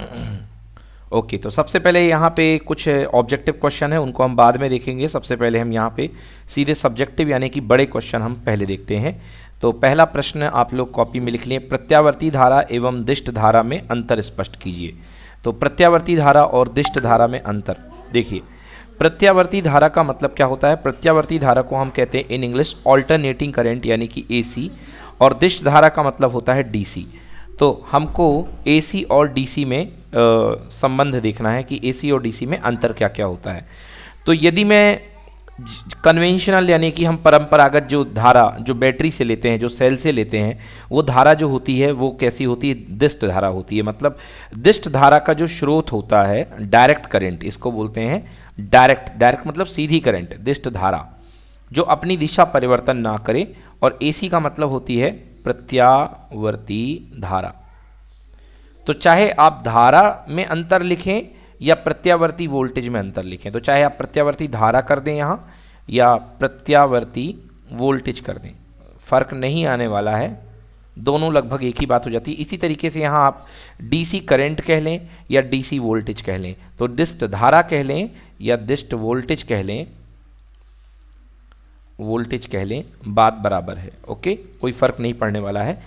Okay okay, तो सबसे पहले यहाँ पे कुछ ऑब्जेक्टिव क्वेश्चन है उनको हम बाद में देखेंगे सबसे पहले हम यहाँ पे सीधे सब्जेक्टिव यानी कि बड़े क्वेश्चन हम पहले देखते हैं तो पहला प्रश्न आप लोग कॉपी में लिख लें प्रत्यावर्ती धारा एवं दिष्ट धारा में अंतर स्पष्ट कीजिए तो प्रत्यावर्ती धारा और दिष्ट धारा में अंतर देखिए प्रत्यावर्ती धारा का मतलब क्या होता है प्रत्यावर्ती धारा को हम कहते हैं इन इंग्लिश ऑल्टरनेटिंग करेंट यानी कि ए और दिष्ट धारा का मतलब होता है डी तो हमको एसी और डीसी में आ, संबंध देखना है कि एसी और डीसी में अंतर क्या क्या होता है तो यदि मैं कन्वेंशनल यानी कि हम परंपरागत जो धारा जो बैटरी से लेते हैं जो सेल से लेते हैं वो धारा जो होती है वो कैसी होती है दिष्ट धारा होती है मतलब दिष्ट धारा का जो स्रोत होता है डायरेक्ट करंट इसको बोलते हैं डायरेक्ट डायरेक्ट मतलब सीधी करंट दिष्ट धारा जो अपनी दिशा परिवर्तन ना करे और एसी का मतलब होती है प्रत्यावर्ती धारा तो चाहे आप धारा में अंतर लिखें या प्रत्यावर्ती वोल्टेज में अंतर लिखें तो चाहे आप प्रत्यावर्ती धारा कर दें यहाँ या प्रत्यावर्ती वोल्टेज कर दें फर्क नहीं आने वाला है दोनों लगभग एक ही बात हो जाती है इसी तरीके से यहाँ आप डीसी करंट कह लें या डीसी वोल्टेज कह लें तो डिस्ट धारा कह लें या डिस्ट वोल्टेज कह लें वोल्टेज कह लें बात बराबर है ओके कोई फ़र्क नहीं पड़ने वाला है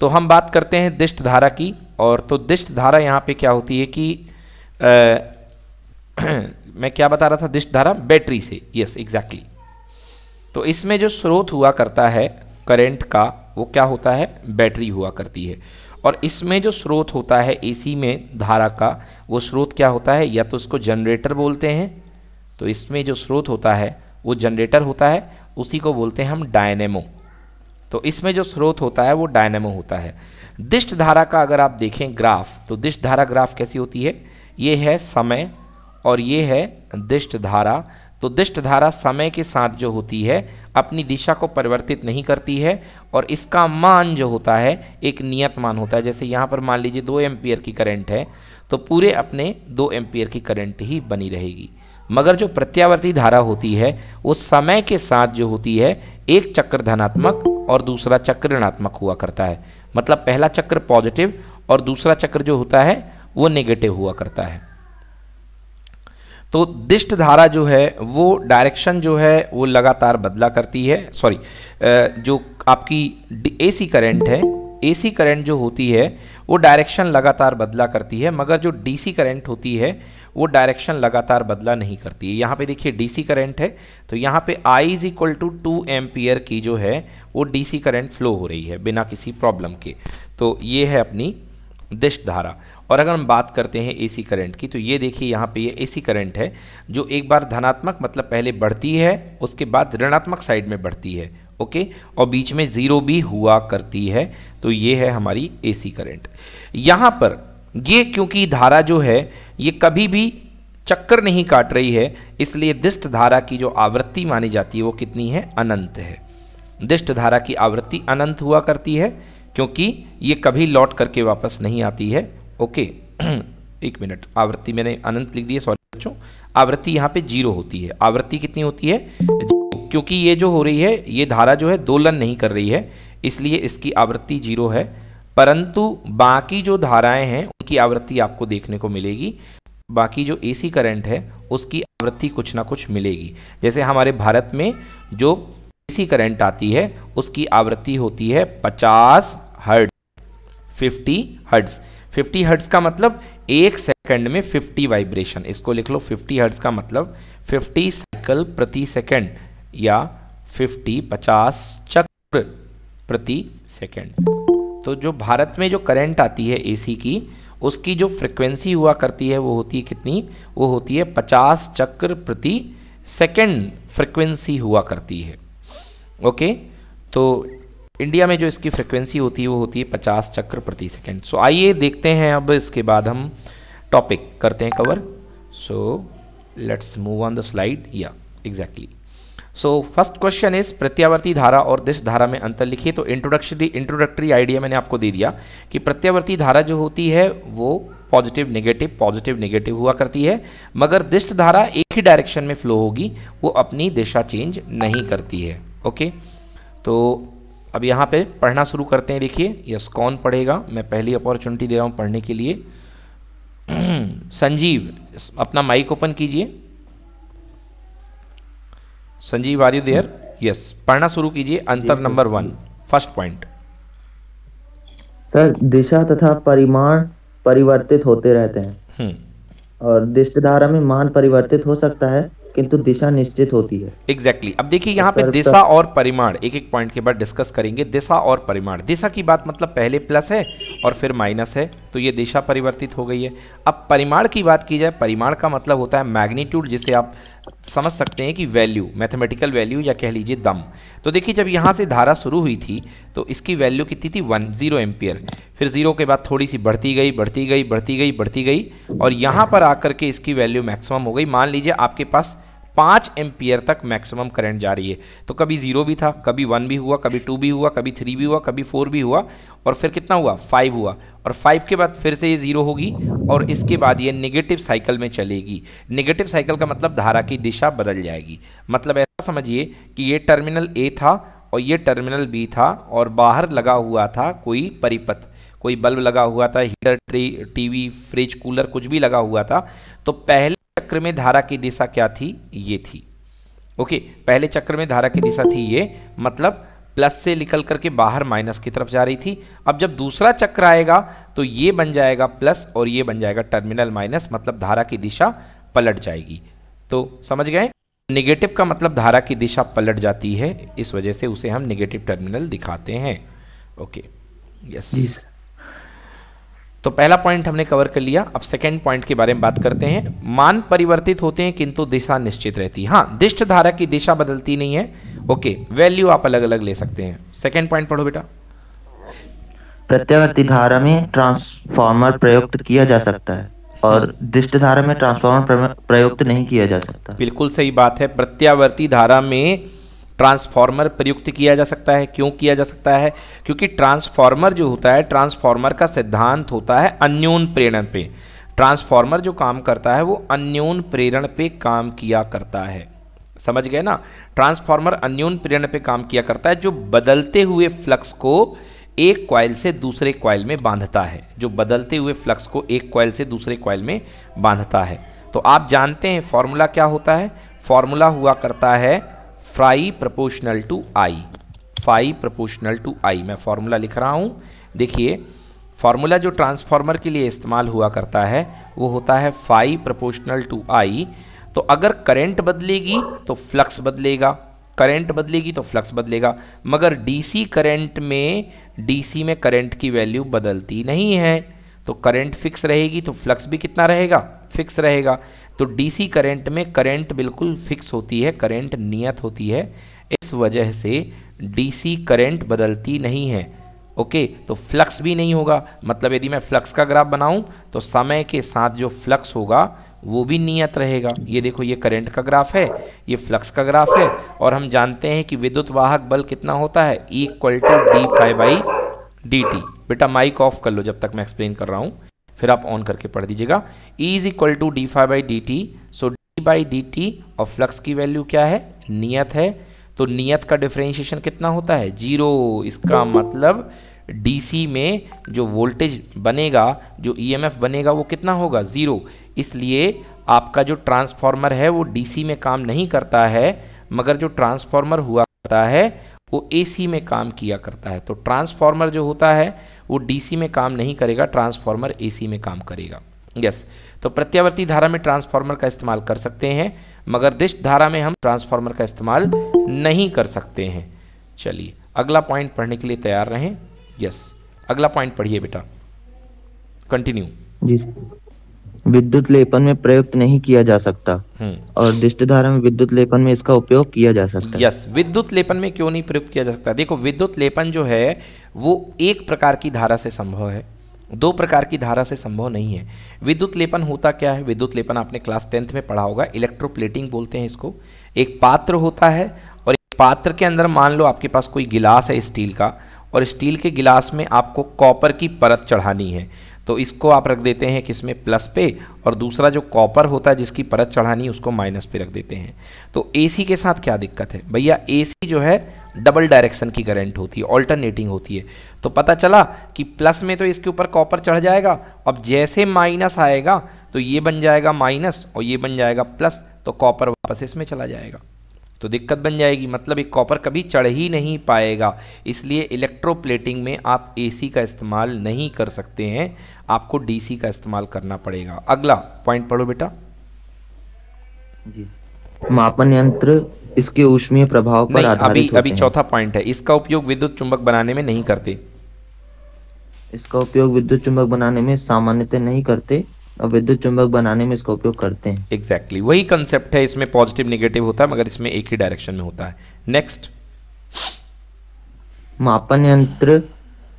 तो हम बात करते हैं दिष्ट धारा की और तो दिष्ट धारा यहाँ पे क्या होती है कि आ, मैं क्या बता रहा था दिष्ट धारा बैटरी से यस एग्जैक्टली तो इसमें जो स्रोत हुआ करता है करंट का वो क्या होता है बैटरी हुआ करती है और इसमें जो स्रोत होता है एसी में धारा का वो स्रोत क्या होता है या तो उसको जनरेटर बोलते हैं तो इसमें जो स्रोत होता है वो जनरेटर होता है उसी को बोलते हैं हम डायनेमो तो इसमें जो स्रोत होता है वो डायनेमो होता है दिष्ट धारा का अगर आप देखें ग्राफ तो दिष्ट धारा ग्राफ कैसी होती है ये है समय और ये है दिष्ट धारा तो दिष्ट धारा समय के साथ जो होती है अपनी दिशा को परिवर्तित नहीं करती है और इसका मान जो होता है एक नियत मान होता है जैसे यहाँ पर मान लीजिए दो एम्पियर की करंट है तो पूरे अपने दो एम्पियर की करंट ही बनी रहेगी मगर जो प्रत्यावर्ती धारा होती है वो समय के साथ जो होती है एक चक्र धनात्मक और दूसरा चक्र ऋणात्मक हुआ करता है मतलब पहला चक्र पॉजिटिव और दूसरा चक्र जो होता है वो नेगेटिव हुआ करता है तो दिष्ट धारा जो है वो डायरेक्शन जो है वो लगातार बदला करती है सॉरी जो आपकी एसी करंट है एसी करंट जो होती है वो डायरेक्शन लगातार बदला करती है मगर जो डीसी करंट होती है वो डायरेक्शन लगातार बदला नहीं करती है यहाँ पे देखिए डीसी करंट है तो यहाँ पे I is equal to two ampere की जो है वो डीसी करंट फ्लो हो रही है बिना किसी प्रॉब्लम के तो ये है अपनी दिश धारा और अगर हम बात करते हैं एसी करंट की तो ये देखिए यहाँ पे ये एसी करंट है जो एक बार धनात्मक मतलब पहले बढ़ती है उसके बाद ऋणात्मक साइड में बढ़ती है ओके और बीच में ज़ीरो भी हुआ करती है तो ये है हमारी एसी करंट यहाँ पर ये क्योंकि धारा जो है ये कभी भी चक्कर नहीं काट रही है इसलिए दिष्ट धारा की जो आवृत्ति मानी जाती है वो कितनी है अनंत है दिष्ट धारा की आवृत्ति अनंत हुआ करती है क्योंकि ये कभी लौट करके वापस नहीं आती है ओके एक मिनट आवृत्ति मैंने अनंत लिख दी सॉरी बच्चों आवृत्ति यहाँ पे जीरो होती है आवृत्ति कितनी होती है क्योंकि ये जो हो रही है ये धारा जो है दोलन नहीं कर रही है इसलिए इसकी आवृत्ति जीरो है परंतु बाकी जो धाराएं हैं उनकी आवृत्ति आपको देखने को मिलेगी बाकी जो एसी करंट है उसकी आवृत्ति कुछ ना कुछ मिलेगी जैसे हमारे भारत में जो एसी करंट आती है उसकी आवृत्ति होती है 50 हर्ट्ज 50 हर्ट्ज 50 हर्ट्ज का मतलब एक सेकंड में 50 वाइब्रेशन इसको लिख लो 50 हर्ट्ज का मतलब 50 साइकिल प्रति सेकंड या 50 50 चक्र प्रति सेकंड तो जो भारत में जो करंट आती है एसी की उसकी जो फ्रिक्वेंसी हुआ करती है वो होती है कितनी वो होती है पचास चक्र प्रति सेकेंड फ्रिक्वेंसी हुआ करती है ओके तो इंडिया में जो इसकी फ्रिक्वेंसी होती है वो होती है पचास चक्र प्रति सेकेंड सो आइए देखते हैं अब इसके बाद हम टॉपिक करते हैं cover so let's move on the slide या exactly so first question is प्रत्यावर्ती धारा और दिश धारा में अंतर लिखिए तो इंट्रोडक्शरी इंट्रोडक्टरी आइडिया मैंने आपको दे दिया कि प्रत्यावर्ती धारा जो होती है वो पॉजिटिव नेगेटिव पॉजिटिव नेगेटिव हुआ करती है मगर दिष्ट धारा एक ही डायरेक्शन में फ्लो होगी वो अपनी दिशा चेंज नहीं करती है ओके तो अब यहाँ पे पढ़ना शुरू करते हैं देखिए यस कौन पढ़ेगा मैं पहली अपॉर्चुनिटी दे रहा हूँ पढ़ने के लिए संजीव अपना माइक ओपन कीजिए Sanjeev are you there yes पढ़ना शुरू कीजिए अंतर number one first point sir दिशा तथा परिमाण परिवर्तित होते रहते हैं हम्म। और दिष्ट धारा में मान परिवर्तित हो सकता है किंतु दिशा निश्चित होती है एग्जैक्टली exactly. अब देखिए यहाँ पे दिशा और परिमाण एक एक पॉइंट के बाद डिस्कस करेंगे दिशा और परिमाण दिशा की बात मतलब पहले प्लस है और फिर माइनस है तो ये दिशा परिवर्तित हो गई है अब परिमाण की बात की जाए परिमाण का मतलब होता है मैग्नीट्यूड जिसे आप समझ सकते हैं कि वैल्यू मैथमेटिकल वैल्यू या कह लीजिए दम तो देखिए जब यहाँ से धारा शुरू हुई थी तो इसकी वैल्यू कितनी थी वन जीरो एम्पियर फिर जीरो के बाद थोड़ी सी बढ़ती गई बढ़ती गई बढ़ती गई बढ़ती गई और यहाँ पर आकर के इसकी वैल्यू मैक्सिमम हो गई मान लीजिए आपके पास पाँच एम्पियर तक मैक्सिमम करंट जा रही है तो कभी जीरो भी था कभी वन भी हुआ कभी टू भी हुआ कभी थ्री भी हुआ कभी फोर भी हुआ और फिर कितना हुआ फाइव हुआ और फाइव के बाद फिर से ये जीरो होगी और इसके बाद ये नेगेटिव साइकिल में चलेगी नेगेटिव साइकिल का मतलब धारा की दिशा बदल जाएगी मतलब ऐसा समझिए कि ये टर्मिनल ए था और ये टर्मिनल बी था और बाहर लगा हुआ था कोई परिपथ कोई बल्ब लगा हुआ था हीटर टीवी फ्रिज कूलर कुछ भी लगा हुआ था तो पहले चक्र में धारा की दिशा क्या थी ये थी ओके पहले चक्र में धारा की दिशा थी ये मतलब प्लस से निकल करके बाहर माइनस की तरफ जा रही थी अब जब दूसरा चक्र आएगा तो ये बन जाएगा प्लस और ये बन जाएगा टर्मिनल माइनस मतलब धारा की दिशा पलट जाएगी तो समझ गए निगेटिव का मतलब धारा की दिशा पलट जाती है इस वजह से उसे हम निगेटिव टर्मिनल दिखाते हैं ओके यस yes. तो पहला पॉइंट हमने कवर कर लिया अब सेकेंड पॉइंट के बारे में बात करते हैं मान परिवर्तित होते हैं किंतु दिशा निश्चित रहती है हाँ दिष्ट धारा की दिशा बदलती नहीं है ओके वैल्यू आप अलग अलग ले सकते हैं सेकेंड पॉइंट पढ़ो बेटा प्रत्यावर्ती धारा में ट्रांसफॉर्मर प्रयुक्त किया जा सकता है और दिष्ट धारा में ट्रांसफॉर्मर प्रयुक्त नहीं किया जा सकता बिल्कुल सही बात है प्रत्यावर्ती धारा में ट्रांसफार्मर प्रयुक्त किया जा सकता है क्यों किया जा सकता है क्योंकि ट्रांसफार्मर जो होता है ट्रांसफार्मर का सिद्धांत होता है अन्योन प्रेरण पे ट्रांसफार्मर जो काम करता है वो अन्योन प्रेरण पे काम किया करता है समझ गए ना ट्रांसफार्मर अन्योन प्रेरण पे काम किया करता है जो बदलते हुए फ्लक्स को एक क्वाइल से दूसरे क्वाइल में बांधता है जो बदलते हुए फ्लक्स को एक क्वाइल से दूसरे क्वाइल में बांधता है तो आप जानते हैं फॉर्मूला क्या होता है फॉर्मूला हुआ करता है phi proportional to I phi proportional to I मैं फॉर्मूला लिख रहा हूँ देखिए फार्मूला जो ट्रांसफार्मर के लिए इस्तेमाल हुआ करता है वो होता है फाइव प्रपोर्शनल टू आई तो अगर करंट बदलेगी तो फ्लक्स बदलेगा करंट बदलेगी तो फ्लक्स बदलेगा मगर डीसी करंट में डीसी में करंट की वैल्यू बदलती नहीं है तो करंट फिक्स रहेगी तो फ्लक्स भी कितना रहेगा फिक्स रहेगा तो डीसी करंट में करंट बिल्कुल फिक्स होती है करंट नियत होती है इस वजह से डीसी करंट बदलती नहीं है ओके तो फ्लक्स भी नहीं होगा मतलब यदि मैं फ्लक्स का ग्राफ बनाऊं तो समय के साथ जो फ्लक्स होगा वो भी नियत रहेगा ये देखो ये करंट का ग्राफ है ये फ्लक्स का ग्राफ है और हम जानते हैं कि विद्युत वाहक बल कितना होता है equal to d phi by D T बेटा माइक ऑफ कर लो जब तक मैं एक्सप्लेन कर रहा हूँ फिर आप ऑन करके पढ़ दीजिएगा E is equal to d phi by D t so d by D t और फ्लक्स की वैल्यू क्या है नियत है तो नियत का डिफ्रेंशिएशन कितना होता है जीरो इसका मतलब डीसी में जो वोल्टेज बनेगा जो ईएमएफ e बनेगा वो कितना होगा ज़ीरो इसलिए आपका जो ट्रांसफार्मर है वो डीसी में काम नहीं करता है मगर जो ट्रांसफार्मर हुआ करता है वो एसी में काम किया करता है तो ट्रांसफार्मर जो होता है वो डीसी में काम नहीं करेगा ट्रांसफार्मर एसी में काम करेगा यस yes. तो प्रत्यावर्ती धारा में ट्रांसफार्मर का इस्तेमाल कर सकते हैं मगर दिश धारा में हम ट्रांसफार्मर का इस्तेमाल नहीं कर सकते हैं चलिए अगला पॉइंट पढ़ने के लिए तैयार रहें यस yes. अगला पॉइंट पढ़िए बेटा कंटिन्यू जी विद्युत लेपन में प्रयुक्त नहीं किया जा सकता हम्म। और दिष्ट धारा में विद्युत लेपन में इसका उपयोग किया जा सकता है यस विद्युत लेपन में क्यों नहीं प्रयुक्त किया जा सकता देखो विद्युत लेपन जो है वो एक प्रकार की धारा से संभव है दो प्रकार की धारा से संभव नहीं है विद्युत लेपन होता क्या है विद्युत लेपन आपने क्लास टेंथ में पढ़ा होगा इलेक्ट्रोप्लेटिंग बोलते हैं इसको एक पात्र होता है और एक पात्र के अंदर मान लो आपके पास कोई गिलास है स्टील का और स्टील के गिलास में आपको कॉपर की परत चढ़ानी है तो इसको आप रख देते हैं किस में प्लस पे और दूसरा जो कॉपर होता है जिसकी परत चढ़ानी उसको माइनस पे रख देते हैं तो एसी के साथ क्या दिक्कत है भैया एसी जो है डबल डायरेक्शन की करंट होती है ऑल्टरनेटिंग होती है तो पता चला कि प्लस में तो इसके ऊपर कॉपर चढ़ जाएगा अब जैसे माइनस आएगा तो ये बन जाएगा माइनस और ये बन जाएगा प्लस तो कॉपर वापस इसमें चला जाएगा तो दिक्कत बन जाएगी मतलब एक कॉपर कभी चढ़ ही नहीं पाएगा इसलिए इलेक्ट्रोप्लेटिंग में आप एसी का इस्तेमाल नहीं कर सकते हैं आपको डीसी का इस्तेमाल करना पड़ेगा अगला पॉइंट पढ़ो बेटा जी मापन यंत्र इसके ऊष्मीय प्रभाव पर आधारित अभी अभी चौथा पॉइंट है इसका उपयोग विद्युत चुंबक बनाने में नहीं करते इसका उपयोग विद्युत चुंबक बनाने में सामान्यतः नहीं करते और विद्युत चुंबक बनाने में इसका उपयोग करते हैं एग्जैक्टली exactly. वही कंसेप्ट है इसमें पॉजिटिव निगेटिव होता है मगर इसमें एक ही डायरेक्शन में होता है नेक्स्ट मापन यंत्र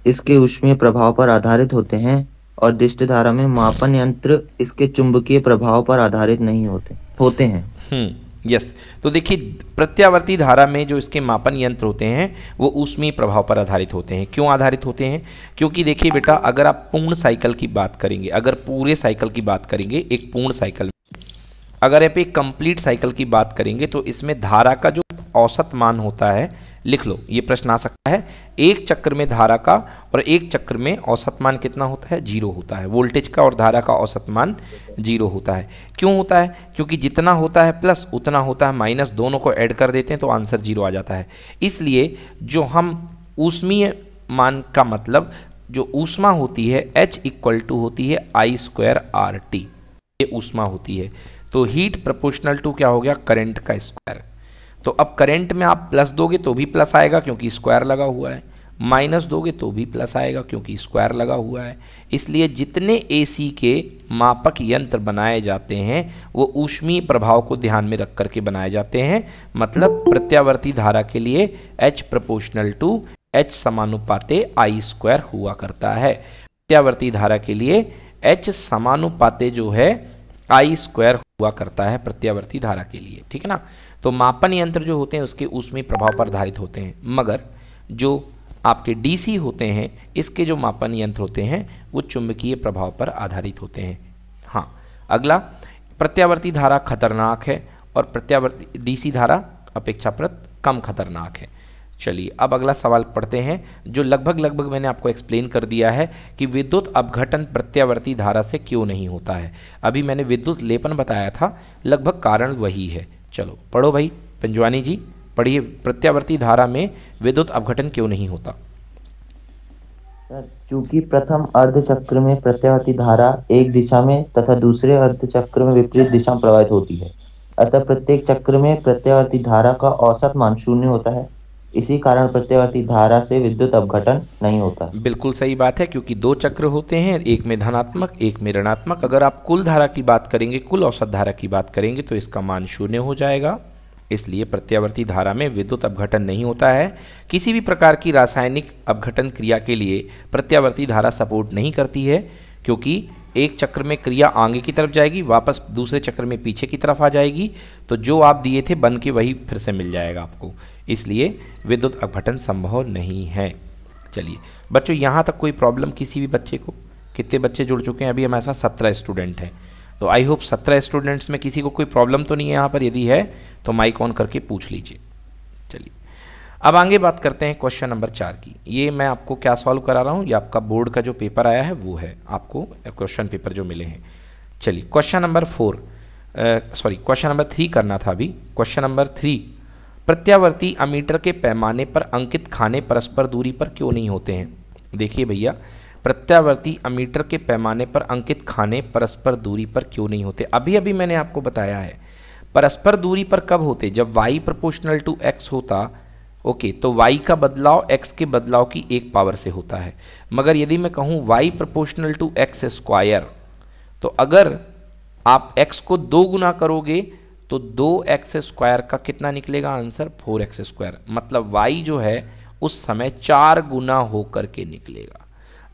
इसके उष्मीय प्रभाव पर आधारित होते हैं और दृष्टि धारा में मापन यंत्र इसके चुंबकीय प्रभाव पर आधारित नहीं होते होते हैं हम्म। यस तो देखिए प्रत्यावर्ती धारा में जो इसके मापन यंत्र होते हैं वो ऊष्मीय प्रभाव पर आधारित होते हैं क्यों आधारित होते हैं क्योंकि देखिए बेटा अगर आप पूर्ण साइकिल की बात करेंगे अगर पूरे साइकिल की बात करेंगे एक पूर्ण साइकिल अगर आप एक कंप्लीट साइकिल की बात करेंगे तो इसमें धारा का जो औसत मान होता है लिख लो ये प्रश्न आ सकता है एक चक्र में धारा का और एक चक्र में औसत मान कितना होता है जीरो होता है वोल्टेज का और धारा का औसत मान जीरो होता है क्यों होता है क्योंकि जितना होता है प्लस उतना होता है माइनस दोनों को ऐड कर देते हैं तो आंसर जीरो आ जाता है इसलिए जो हम ऊष्मीय मान का मतलब जो ऊष्मा होती है एच इक्वल टू होती है आई स्क्वायर आर टी ये ऊष्मा होती है तो हीट प्रपोर्शनल टू क्या हो गया करंट का स्क्वायर तो अब करेंट में आप प्लस दोगे तो भी प्लस आएगा क्योंकि स्क्वायर लगा हुआ है माइनस दोगे तो भी प्लस आएगा क्योंकि स्क्वायर लगा हुआ है इसलिए जितने एसी के मापक यंत्र बनाए जाते हैं वो ऊष्मीय प्रभाव को ध्यान में रख करके बनाए जाते हैं मतलब प्रत्यावर्ती धारा के लिए एच प्रपोशनल टू एच समानुपाते आई स्क्वायर हुआ करता है प्रत्यावर्ती धारा के लिए एच समानुपाते जो है आई स्क्वायर हुआ करता है प्रत्यावर्ती धारा के लिए ठीक है ना तो मापन यंत्र जो होते हैं उसके उसमें प्रभाव पर आधारित होते हैं मगर जो आपके डीसी होते हैं इसके जो मापन यंत्र होते हैं वो चुंबकीय प्रभाव पर आधारित होते हैं हाँ अगला प्रत्यावर्ती धारा खतरनाक है और प्रत्यावर्ती डीसी धारा अपेक्षाप्रत कम खतरनाक है चलिए अब अगला सवाल पढ़ते हैं जो लगभग लगभग मैंने आपको एक्सप्लेन कर दिया है कि विद्युत अपघटन प्रत्यावर्ती धारा से क्यों नहीं होता है अभी मैंने विद्युत लेपन बताया था लगभग कारण वही है चलो पढ़ो भाई पंजवानी जी पढ़िए प्रत्यावर्ती धारा में विद्युत अवघटन क्यों नहीं होता चूंकि प्रथम अर्ध चक्र में प्रत्यावर्ती धारा एक दिशा में तथा दूसरे अर्ध चक्र में विपरीत दिशा में प्रवाहित होती है अतः प्रत्येक चक्र में प्रत्यावर्ती धारा का औसत मान शून्य होता है इसी कारण प्रत्यावर्ती धारा से विद्युत अपघटन नहीं होता बिल्कुल सही बात है क्योंकि दो चक्र होते हैं एक में धनात्मक एक में ऋणात्मक अगर आप कुल धारा की बात करेंगे कुल औसत धारा की बात करेंगे तो इसका मान शून्य हो जाएगा इसलिए प्रत्यावर्ती धारा में विद्युत अपघटन नहीं होता है किसी भी प्रकार की रासायनिक अपघटन क्रिया के लिए प्रत्यावर्ती धारा सपोर्ट नहीं करती है क्योंकि एक चक्र में क्रिया आगे की तरफ जाएगी वापस दूसरे चक्र में पीछे की तरफ आ जाएगी तो जो आप दिए थे बन के वही फिर से मिल जाएगा आपको इसलिए विद्युत अपघटन संभव नहीं है चलिए बच्चों यहाँ तक कोई प्रॉब्लम किसी भी बच्चे को कितने बच्चे जुड़ चुके हैं अभी हमारे साथ सत्रह स्टूडेंट हैं तो आई होप सत्रह स्टूडेंट्स में किसी को कोई प्रॉब्लम तो नहीं है यहाँ पर यदि है तो माइक ऑन करके पूछ लीजिए चलिए अब आगे बात करते हैं क्वेश्चन नंबर चार की ये मैं आपको क्या सॉल्व करा रहा हूँ ये आपका बोर्ड का जो पेपर आया है वो है आपको क्वेश्चन पेपर जो मिले हैं चलिए question number four sorry question number three करना था अभी क्वेश्चन नंबर थ्री प्रत्यावर्ती अमीटर के पैमाने पर अंकित खाने परस्पर दूरी पर क्यों नहीं होते हैं देखिए भैया प्रत्यावर्ती अमीटर के पैमाने पर अंकित खाने परस्पर दूरी पर क्यों नहीं होते अभी अभी मैंने आपको बताया है परस्पर दूरी पर कब होते जब y प्रपोर्शनल टू x होता ओके तो y का बदलाव x के बदलाव की एक पावर से होता है मगर यदि मैं कहूँ y proportional to x square तो अगर आप x को दो गुना करोगे तो दो एक्स स्क्वायर का कितना निकलेगा आंसर फोर एक्स स्क्वायर मतलब y जो है उस समय चार गुना होकर के निकलेगा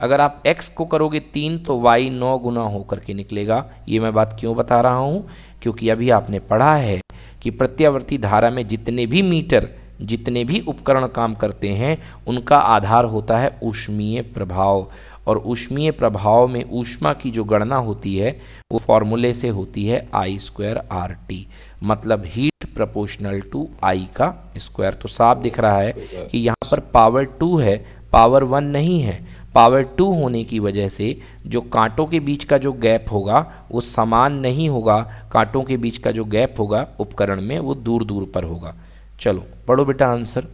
अगर आप x को करोगे तीन तो y नौ गुना होकर के निकलेगा ये मैं बात क्यों बता रहा हूँ क्योंकि अभी आपने पढ़ा है कि प्रत्यावर्ती धारा में जितने भी मीटर जितने भी उपकरण काम करते हैं उनका आधार होता है ऊष्मीय प्रभाव और ऊष्मीय प्रभाव में ऊष्मा की जो गणना होती है वो फॉर्मूले से होती है आई स्क्वायर आर टी मतलब हीट प्रोपोर्शनल टू आई का स्क्वायर तो साफ दिख रहा है कि यहाँ पर पावर टू है पावर वन नहीं है पावर टू होने की वजह से जो कांटों के बीच का जो गैप होगा वो समान नहीं होगा कांटों के बीच का जो गैप होगा उपकरण में वो दूर दूर पर होगा चलो पढ़ो बेटा आंसर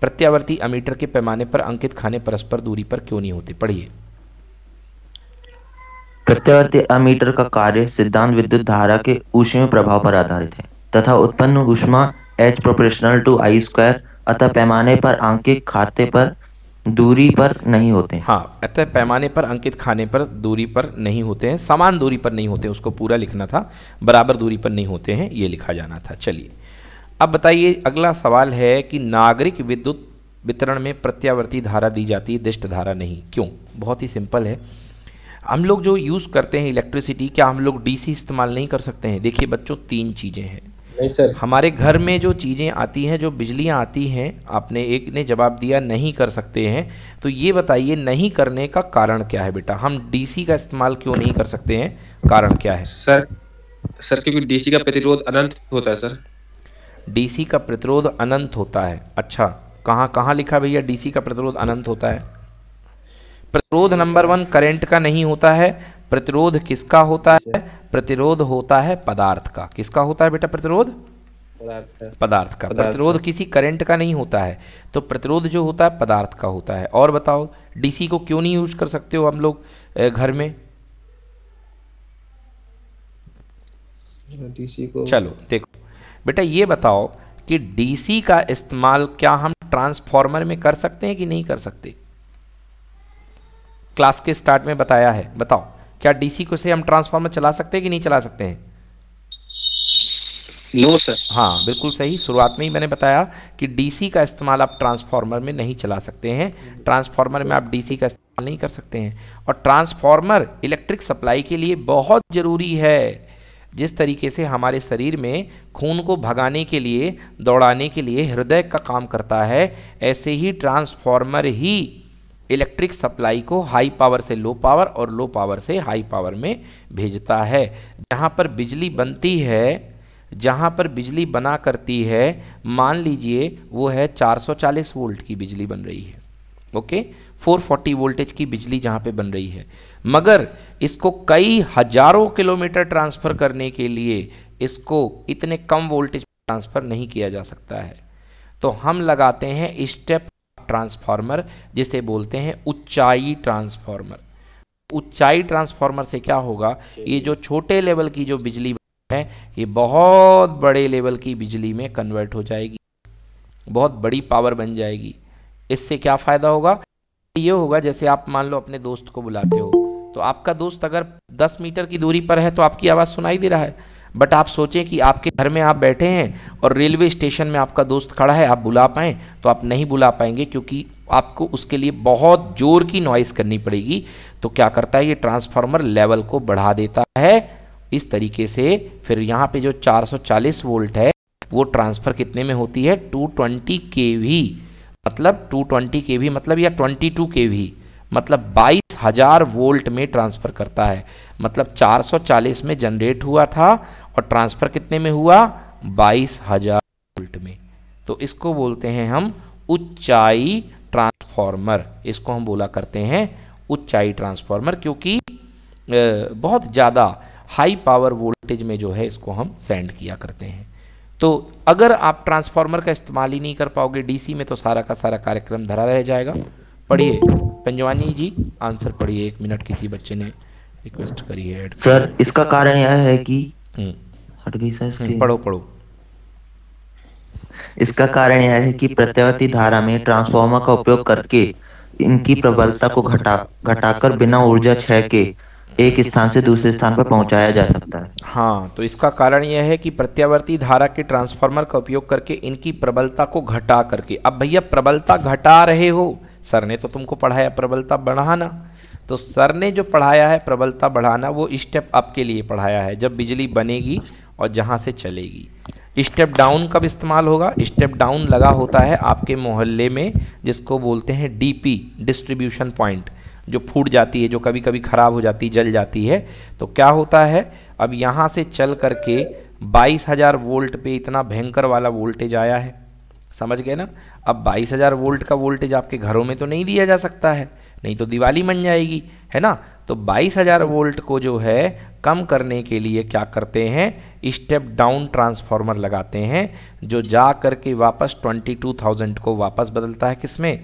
प्रत्यावर्ती अमीटर के पैमाने पर अंकित खाने परस्पर दूरी पर क्यों नहीं होते पढ़िए प्रत्यावर्ती अमीटर का कार्य सिद्धांत विद्युत धारा के ऊष्मीय प्रभाव पर आधारित है तथा उत्पन्न ऊष्मा H proportional to I square अतः पैमाने पर अंकित खाते पर दूरी पर नहीं होते हाँ अतः पैमाने पर अंकित खाने पर दूरी पर नहीं होते हैं समान दूरी पर नहीं होते उसको पूरा लिखना था बराबर दूरी पर नहीं होते हैं ये लिखा जाना था चलिए अब बताइए अगला सवाल है कि नागरिक विद्युत वितरण में प्रत्यावर्ती धारा दी जाती है दिष्ट धारा नहीं क्यों बहुत ही सिंपल है हम लोग जो यूज़ करते हैं इलेक्ट्रिसिटी क्या हम लोग डीसी इस्तेमाल नहीं कर सकते हैं देखिए बच्चों तीन चीज़ें हैं हमारे घर में जो चीज़ें आती हैं जो बिजलियाँ आती हैं आपने एक ने जवाब दिया नहीं कर सकते हैं तो ये बताइए नहीं करने का कारण क्या है बेटा हम डीसी का इस्तेमाल क्यों नहीं कर सकते हैं कारण क्या है सर सर क्योंकि डीसी का प्रतिरोध अनंत होता है सर डीसी का प्रतिरोध अनंत होता है अच्छा कहाँ कहाँ लिखा भैया डीसी का प्रतिरोध अनंत होता है प्रतिरोध नंबर वन करंट का नहीं होता है प्रतिरोध किसका होता है प्रतिरोध होता है पदार्थ का किसका होता है बेटा प्रतिरोध पदार्थ का प्रतिरोध किसी करंट का नहीं होता है तो प्रतिरोध जो होता है पदार्थ का होता है और बताओ डीसी को क्यों नहीं यूज कर सकते हो हम लोग घर में डीसी को चलो देखो बेटा ये बताओ कि डीसी का इस्तेमाल क्या हम ट्रांसफॉर्मर में कर सकते हैं कि नहीं कर सकते क्लास के स्टार्ट में बताया है बताओ क्या डीसी को से हम ट्रांसफॉर्मर चला सकते हैं कि नहीं चला सकते हैं नो no, सर हाँ बिल्कुल सही शुरुआत में ही मैंने बताया कि डीसी का इस्तेमाल आप ट्रांसफार्मर में नहीं चला सकते हैं ट्रांसफार्मर में आप डीसी का इस्तेमाल नहीं कर सकते हैं और ट्रांसफार्मर इलेक्ट्रिक सप्लाई के लिए बहुत ज़रूरी है जिस तरीके से हमारे शरीर में खून को भगाने के लिए दौड़ाने के लिए हृदय का काम करता है ऐसे ही ट्रांसफॉर्मर ही इलेक्ट्रिक सप्लाई को हाई पावर से लो पावर और लो पावर से हाई पावर में भेजता है जहाँ पर बिजली बनती है जहाँ पर बिजली बना करती है मान लीजिए वो है 440 वोल्ट की बिजली बन रही है ओके 440 वोल्टेज की बिजली जहाँ पे बन रही है मगर इसको कई हजारों किलोमीटर ट्रांसफ़र करने के लिए इसको इतने कम वोल्टेज ट्रांसफ़र नहीं किया जा सकता है तो हम लगाते हैं स्टेप ट्रांसफार्मर जिसे बोलते हैं ऊंचाई ट्रांसफार्मर ऊंचाई ट्रांसफार्मर से क्या होगा ये जो छोटे लेवल की जो बिजली है ये बहुत बड़े लेवल की बिजली में कन्वर्ट हो जाएगी बहुत बड़ी पावर बन जाएगी इससे क्या फ़ायदा होगा ये होगा जैसे आप मान लो अपने दोस्त को बुलाते हो तो आपका दोस्त अगर 10 मीटर की दूरी पर है तो आपकी आवाज़ सुनाई दे रहा है बट आप सोचें कि आपके घर में आप बैठे हैं और रेलवे स्टेशन में आपका दोस्त खड़ा है आप बुला पाए तो आप नहीं बुला पाएंगे क्योंकि आपको उसके लिए बहुत ज़ोर की नॉइस करनी पड़ेगी तो क्या करता है ये ट्रांसफार्मर लेवल को बढ़ा देता है इस तरीके से फिर यहाँ पे जो 440 वोल्ट है वो ट्रांसफ़र कितने में होती है 220 वी मतलब 220 के भी मतलब या 22 के भी मतलब बाईस हजार वोल्ट में ट्रांसफ़र करता है मतलब 440 में जनरेट हुआ था और ट्रांसफ़र कितने में हुआ बाईस हजार वोल्ट में तो इसको बोलते हैं हम उच्चाई ट्रांसफॉर्मर इसको हम बोला करते हैं उच्चाई ट्रांसफॉर्मर क्योंकि बहुत ज़्यादा हाई पावर वोल्टेज में जो है इसको हम सेंड किया करते हैं तो अगर आप ट्रांसफार्मर का इस्तेमाल ही नहीं कर पाओगे डीसी में तो सारा का सारा कार्यक्रम धरा रह जाएगा पढ़िए पंजवानी जी आंसर पढ़िए एक मिनट किसी बच्चे ने रिक्वेस्ट करी है सर इसका कारण यह है कि हम्म। हट गई सर हम्म, पढ़ो पढ़ो इसका कारण यह है कि प्रत्यावर्ती धारा में ट्रांसफार्मर का उपयोग करके इनकी प्रबलता को घटा घटाकर बिना ऊर्जा क्षय के एक स्थान से दूसरे स्थान पर पहुंचाया जा सकता है हाँ तो इसका कारण यह है कि प्रत्यावर्ती धारा के ट्रांसफार्मर का उपयोग करके इनकी प्रबलता को घटा करके अब भैया प्रबलता घटा रहे हो सर ने तो तुमको पढ़ाया प्रबलता बढ़ाना तो सर ने जो पढ़ाया है प्रबलता बढ़ाना वो स्टेप अप के लिए पढ़ाया है जब बिजली बनेगी और जहाँ से चलेगी स्टेप डाउन कब इस्तेमाल होगा स्टेप डाउन लगा होता है आपके मोहल्ले में जिसको बोलते हैं डीपी डिस्ट्रीब्यूशन पॉइंट जो फूट जाती है जो कभी कभी ख़राब हो जाती जल जाती है तो क्या होता है अब यहाँ से चल करके बाईस हज़ार वोल्ट पे इतना भयंकर वाला वोल्टेज आया है समझ गए ना अब बाईस हज़ार वोल्ट का वोल्टेज आपके घरों में तो नहीं दिया जा सकता है नहीं तो दिवाली मन जाएगी है ना तो बाईस हज़ार वोल्ट को जो है कम करने के लिए क्या करते हैं स्टेप डाउन ट्रांसफार्मर लगाते हैं जो जा करके वापस ट्वेंटी टू थाउजेंड को वापस बदलता है किसमें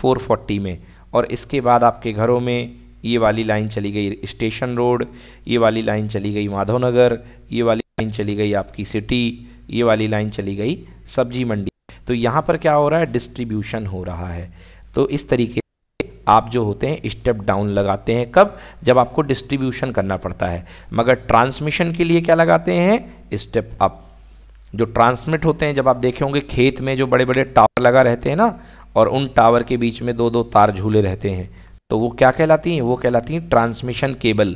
फोर फोर्टी में और इसके बाद आपके घरों में ये वाली लाइन चली गई स्टेशन रोड ये वाली लाइन चली गई माधव नगर ये वाली लाइन चली गई आपकी सिटी ये वाली लाइन चली गई सब्जी मंडी तो यहाँ पर क्या हो रहा है डिस्ट्रीब्यूशन हो रहा है तो इस तरीके से आप जो होते हैं स्टेप डाउन लगाते हैं कब जब आपको डिस्ट्रीब्यूशन करना पड़ता है मगर ट्रांसमिशन के लिए क्या लगाते हैं स्टेप अप जो ट्रांसमिट होते हैं जब आप देखे होंगे खेत में जो बड़े बड़े टावर लगा रहते हैं ना और उन टावर के बीच में दो दो तार झूले रहते हैं तो वो क्या कहलाती हैं वो कहलाती हैं ट्रांसमिशन केबल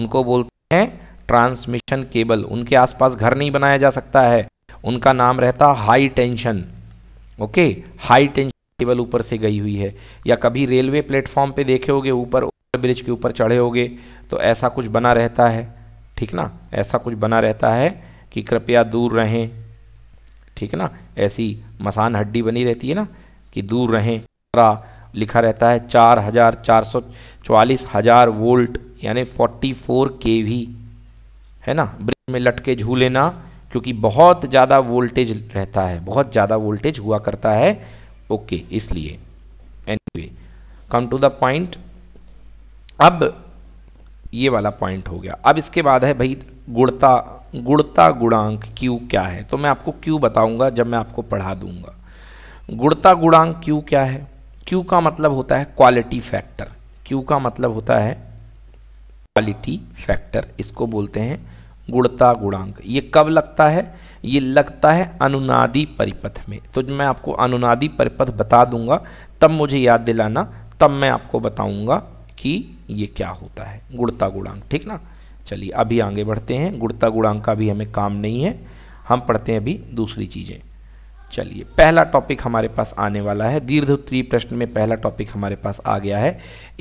उनको बोलते हैं ट्रांसमिशन केबल उनके आसपास घर नहीं बनाया जा सकता है उनका नाम रहता high tension okay high tension cable ऊपर से गई हुई है या कभी रेलवे प्लेटफॉर्म पे देखे होगे ऊपर ब्रिज के ऊपर चढ़े होगे तो ऐसा कुछ बना रहता है ठीक ना ऐसा कुछ बना रहता है कि कृपया दूर रहें ठीक ना ऐसी मसान हड्डी बनी रहती है ना कि दूर रहें लिखा रहता है चार हजार चार सौ चवालीस हजार वोल्ट यानी फोर्टी फोर के वी है ना ब्रिज में लटके झूले ना क्योंकि बहुत ज़्यादा वोल्टेज रहता है बहुत ज़्यादा वोल्टेज हुआ करता है ओके इसलिए anyway come to the point अब ये वाला पॉइंट हो गया अब इसके बाद है भाई गुणता गुणता गुणांक क्यू क्या है तो मैं आपको क्यू बताऊंगा जब मैं आपको पढ़ा दूंगा गुणता गुणांक क्यू क्या है क्यू का मतलब होता है क्वालिटी फैक्टर क्यू का मतलब होता है क्वालिटी फैक्टर इसको बोलते हैं गुणता गुणांक ये कब लगता है ये लगता है अनुनादी परिपथ में तो मैं आपको अनुनादी परिपथ बता दूंगा तब मुझे याद दिलाना तब मैं आपको बताऊंगा कि ये क्या होता है गुणता गुणांक ठीक ना चलिए अभी आगे बढ़ते हैं गुणता गुणांक का भी हमें काम नहीं है हम पढ़ते हैं अभी दूसरी चीज़ें चलिए पहला टॉपिक हमारे पास आने वाला है दीर्घ उत्तरीय प्रश्न में पहला टॉपिक हमारे पास आ गया है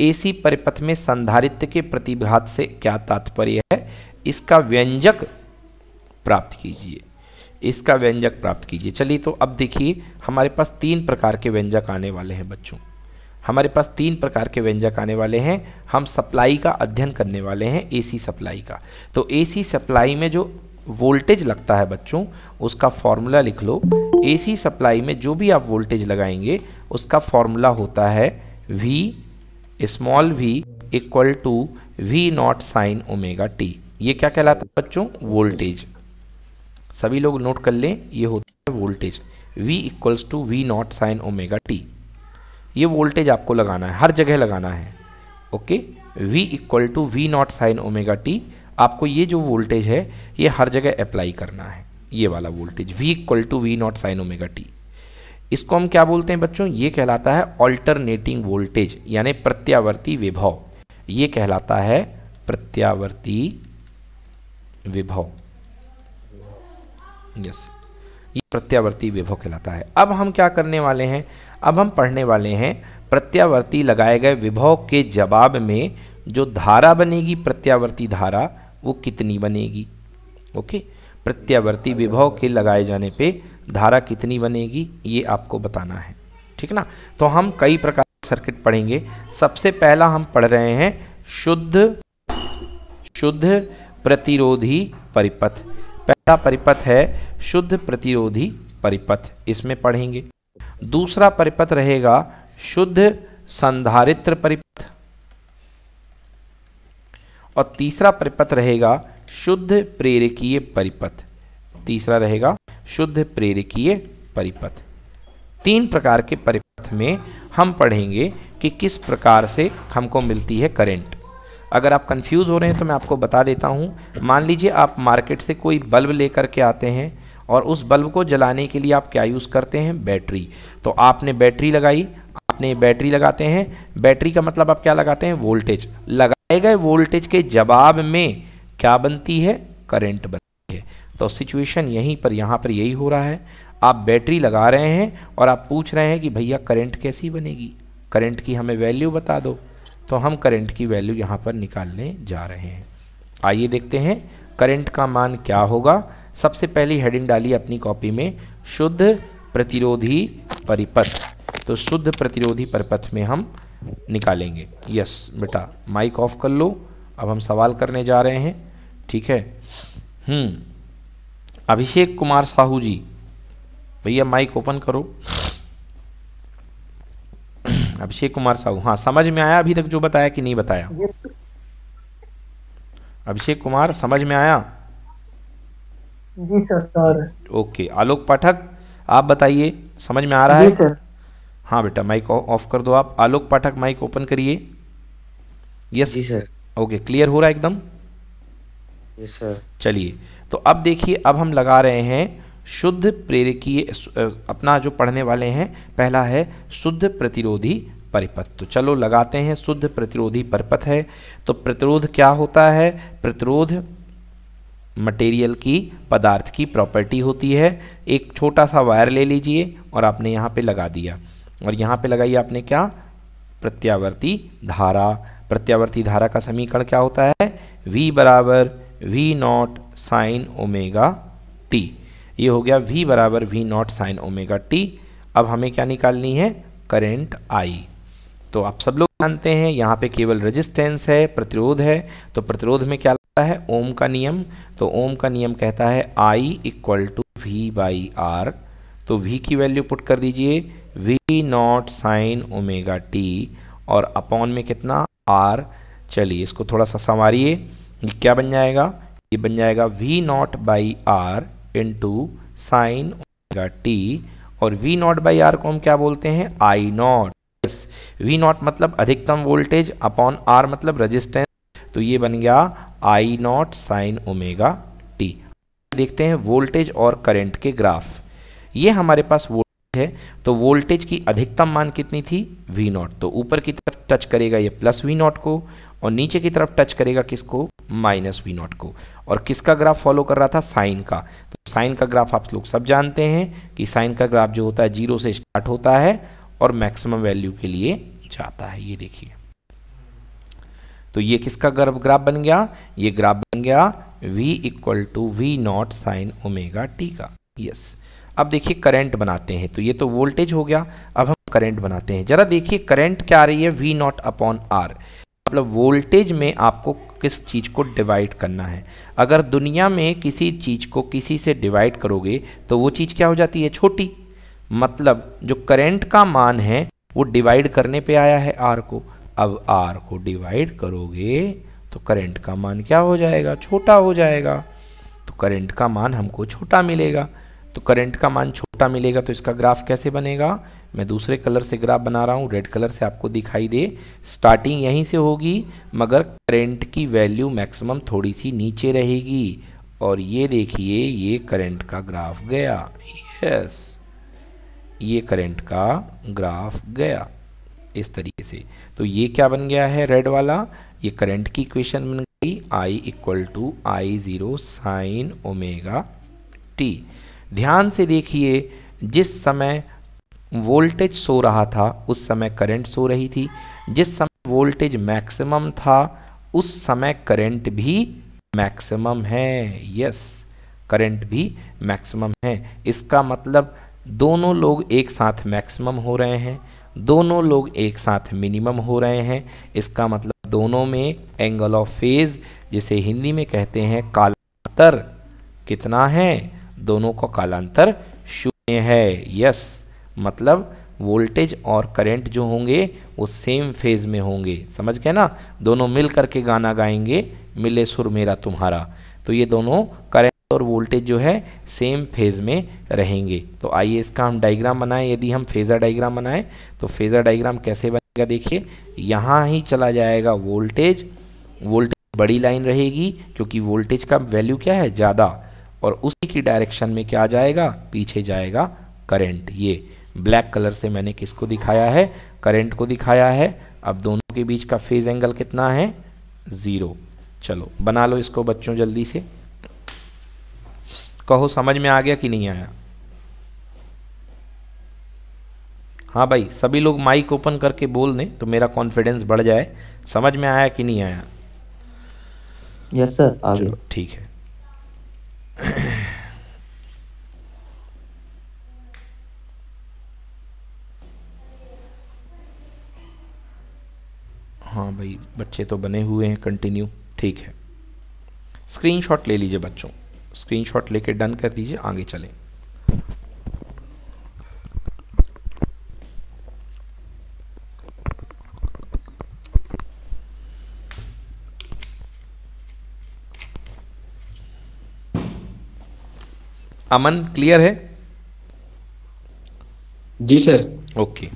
एसी परिपथ में संधारित्व के प्रतिभात से क्या तात्पर्य है इसका व्यंजक प्राप्त कीजिए इसका व्यंजक प्राप्त कीजिए चलिए तो अब देखिए हमारे पास तीन प्रकार के व्यंजक आने वाले हैं बच्चों हमारे पास तीन प्रकार के व्यंजक आने वाले हैं हम सप्लाई का अध्ययन करने वाले हैं एसी सप्लाई का तो एसी सप्लाई में जो वोल्टेज लगता है बच्चों उसका फॉर्मूला लिख लो एसी सप्लाई में जो भी आप वोल्टेज लगाएंगे उसका फॉर्मूला होता है v small v equal to we naught sine omega T ये क्या कहलाता है बच्चों वोल्टेज सभी लोग नोट कर लें ये होता है voltage v equals to we naught sine omega T ये वोल्टेज आपको लगाना है हर जगह लगाना है okay v equal to we naught sine omega t आपको ये जो वोल्टेज है ये हर जगह अप्लाई करना है ये वाला voltage we equal to we naught sine omega t इसको हम क्या बोलते हैं बच्चों ये कहलाता है ऑल्टरनेटिंग वोल्टेज यानी प्रत्यावर्ती विभव ये कहलाता है प्रत्यावर्ती विभव यस ये प्रत्यावर्ती विभव कहलाता है अब हम क्या करने वाले हैं अब हम पढ़ने वाले हैं प्रत्यावर्ती लगाए गए विभव के जवाब में जो धारा बनेगी प्रत्यावर्ती धारा वो कितनी बनेगी ओके प्रत्यावर्ती विभव के लगाए जाने पे धारा कितनी बनेगी ये आपको बताना है ठीक ना तो हम कई प्रकार के सर्किट पढ़ेंगे सबसे पहला हम पढ़ रहे हैं शुद्ध शुद्ध प्रतिरोधी परिपथ पहला परिपथ है शुद्ध प्रतिरोधी परिपथ इसमें पढ़ेंगे दूसरा परिपथ रहेगा शुद्ध संधारित्र परिपथ और तीसरा परिपथ रहेगा शुद्ध प्रेरकीय परिपथ तीसरा रहेगा शुद्ध प्रेरकीय परिपथ तीन प्रकार के परिपथ में हम पढ़ेंगे कि किस प्रकार से हमको मिलती है करंट अगर आप कंफ्यूज हो रहे हैं तो मैं आपको बता देता हूं मान लीजिए आप मार्केट से कोई बल्ब लेकर के आते हैं और उस बल्ब को जलाने के लिए आप क्या यूज़ करते हैं बैटरी तो आपने बैटरी लगाई आपने बैटरी लगाते हैं बैटरी का मतलब आप क्या लगाते हैं वोल्टेज लगा लगाए गए वोल्टेज के जवाब में क्या बनती है करंट बनती है तो सिचुएशन यहीं पर यहाँ पर यही हो रहा है आप बैटरी लगा रहे हैं और आप पूछ रहे हैं कि भैया करंट कैसी बनेगी करंट की हमें वैल्यू बता दो तो हम करंट की वैल्यू यहाँ पर निकालने जा रहे हैं आइए देखते हैं करंट का मान क्या होगा सबसे पहली हेडिंग डाली अपनी कॉपी में शुद्ध प्रतिरोधी परिपथ तो शुद्ध प्रतिरोधी परिपथ में हम निकालेंगे यस बेटा माइक ऑफ कर लो अब हम सवाल करने जा रहे हैं ठीक है हम्म अभिषेक कुमार साहू जी भैया माइक ओपन करो अभिषेक कुमार साहू हाँ समझ में आया अभी तक जो बताया कि नहीं बताया अभिषेक कुमार समझ में आया जी सर ओके आलोक पाठक आप बताइए समझ में आ रहा है सर हाँ बेटा माइक ऑफ कर दो आप आलोक पाठक माइक ओपन करिए यस ओके क्लियर हो रहा है एकदम यस सर चलिए तो अब देखिए अब हम लगा रहे हैं शुद्ध प्रेरकीय अपना जो पढ़ने वाले हैं पहला है शुद्ध प्रतिरोधी परिपथ तो चलो लगाते हैं शुद्ध प्रतिरोधी परिपथ है तो प्रतिरोध क्या होता है प्रतिरोध मटेरियल की पदार्थ की प्रॉपर्टी होती है एक छोटा सा वायर ले लीजिए और आपने यहाँ पे लगा दिया और यहाँ पे लगाइए आपने क्या प्रत्यावर्ती धारा प्रत्यावर्ती धारा का समीकरण क्या होता है v बराबर we naught sine omega T ये हो गया v बराबर we naught sine omega t अब हमें क्या निकालनी है करेंट आई तो आप सब लोग जानते हैं यहाँ पे केवल रेजिस्टेंस है प्रतिरोध है तो प्रतिरोध में क्या लगता है ओम का नियम तो ओम का नियम कहता है I equal to we by R तो v की वैल्यू पुट कर दीजिए v naught sine omega T और अपॉन में कितना आर चलिए इसको थोड़ा सा संवारिए क्या बन जाएगा ये बन जाएगा v naught by R to sine omega T और वी नॉट बाई आर को हम क्या बोलते हैं I naught yes v naught मतलब अधिकतम वोल्टेज अपॉन आर मतलब रजिस्टेंस तो ये बन गया I naught sine omega t देखते हैं वोल्टेज और करंट के ग्राफ ये हमारे पास वोल्टेज है तो वोल्टेज की अधिकतम मान कितनी थी वी नॉट तो ऊपर की तरफ टच करेगा ये प्लस वी नॉट को और नीचे की तरफ टच करेगा किसको माइनस वी नॉट को और किसका ग्राफ फॉलो कर रहा था साइन का तो साइन का ग्राफ आप लोग सब जानते हैं कि साइन का ग्राफ जो होता है जीरो से स्टार्ट होता है और मैक्सिमम वैल्यू के लिए जाता है ये देखिए तो ये किसका ग्राफ बन गया ये ग्राफ बन गया v equal to we naught sine omega t का यस अब देखिए करंट बनाते हैं तो ये तो वोल्टेज हो गया अब हम करंट बनाते हैं जरा देखिए करंट क्या आ रही है वी नॉट अपॉन आर मतलब वोल्टेज में आपको किस चीज़ को डिवाइड करना है अगर दुनिया में किसी चीज़ को किसी से डिवाइड करोगे तो वो चीज़ क्या हो जाती है छोटी मतलब जो करंट का मान है वो डिवाइड करने पे आया है आर को अब आर को डिवाइड करोगे तो करंट का मान क्या हो जाएगा छोटा हो जाएगा तो करंट का मान हमको छोटा मिलेगा तो करंट का मान छोटा मिलेगा तो इसका ग्राफ कैसे बनेगा मैं दूसरे कलर से ग्राफ बना रहा हूँ रेड कलर से आपको दिखाई दे स्टार्टिंग यहीं से होगी मगर करंट की वैल्यू मैक्सिमम थोड़ी सी नीचे रहेगी और ये देखिए ये करंट का ग्राफ गया यस ये करंट का ग्राफ गया इस तरीके से तो ये क्या बन गया है रेड वाला ये करंट की इक्वेशन बन गई I equal to I zero sine omega t ध्यान से देखिए जिस समय वोल्टेज सो रहा था उस समय करंट सो रही थी जिस समय वोल्टेज मैक्सिमम था उस समय करंट भी मैक्सिमम है यस करंट भी मैक्सिमम है इसका मतलब दोनों लोग एक साथ मैक्सिमम हो रहे हैं दोनों लोग एक साथ मिनिमम हो रहे हैं इसका मतलब दोनों में एंगल ऑफ फेज जिसे हिंदी में कहते हैं कालांतर कितना है दोनों का कालांतर शून्य है यस मतलब वोल्टेज और करंट जो होंगे वो सेम फेज में होंगे समझ गए ना दोनों मिल करके गाना गाएंगे मिले सुर मेरा तुम्हारा तो ये दोनों करंट और वोल्टेज जो है सेम फेज में रहेंगे तो आइए इसका हम डायग्राम बनाएं यदि हम फेज़र डायग्राम बनाएं तो फेज़र डायग्राम कैसे बनेगा देखिए यहाँ ही चला जाएगा वोल्टेज वोल्टेज बड़ी लाइन रहेगी क्योंकि वोल्टेज का वैल्यू क्या है ज़्यादा और उसी की डायरेक्शन में क्या जाएगा पीछे जाएगा करंट ये ब्लैक कलर से मैंने किसको दिखाया है करंट को दिखाया है अब दोनों के बीच का फेज एंगल कितना है ज़ीरो चलो बना लो इसको बच्चों जल्दी से कहो समझ में आ गया कि नहीं आया हाँ भाई सभी लोग माइक ओपन करके बोल दें तो मेरा कॉन्फिडेंस बढ़ जाए समझ में आया कि नहीं आया यस सर चलो ठीक है हाँ भाई बच्चे तो बने हुए हैं कंटिन्यू ठीक है स्क्रीनशॉट ले लीजिए बच्चों स्क्रीनशॉट लेके डन कर दीजिए आगे चलें अमन क्लियर है जी सर ओके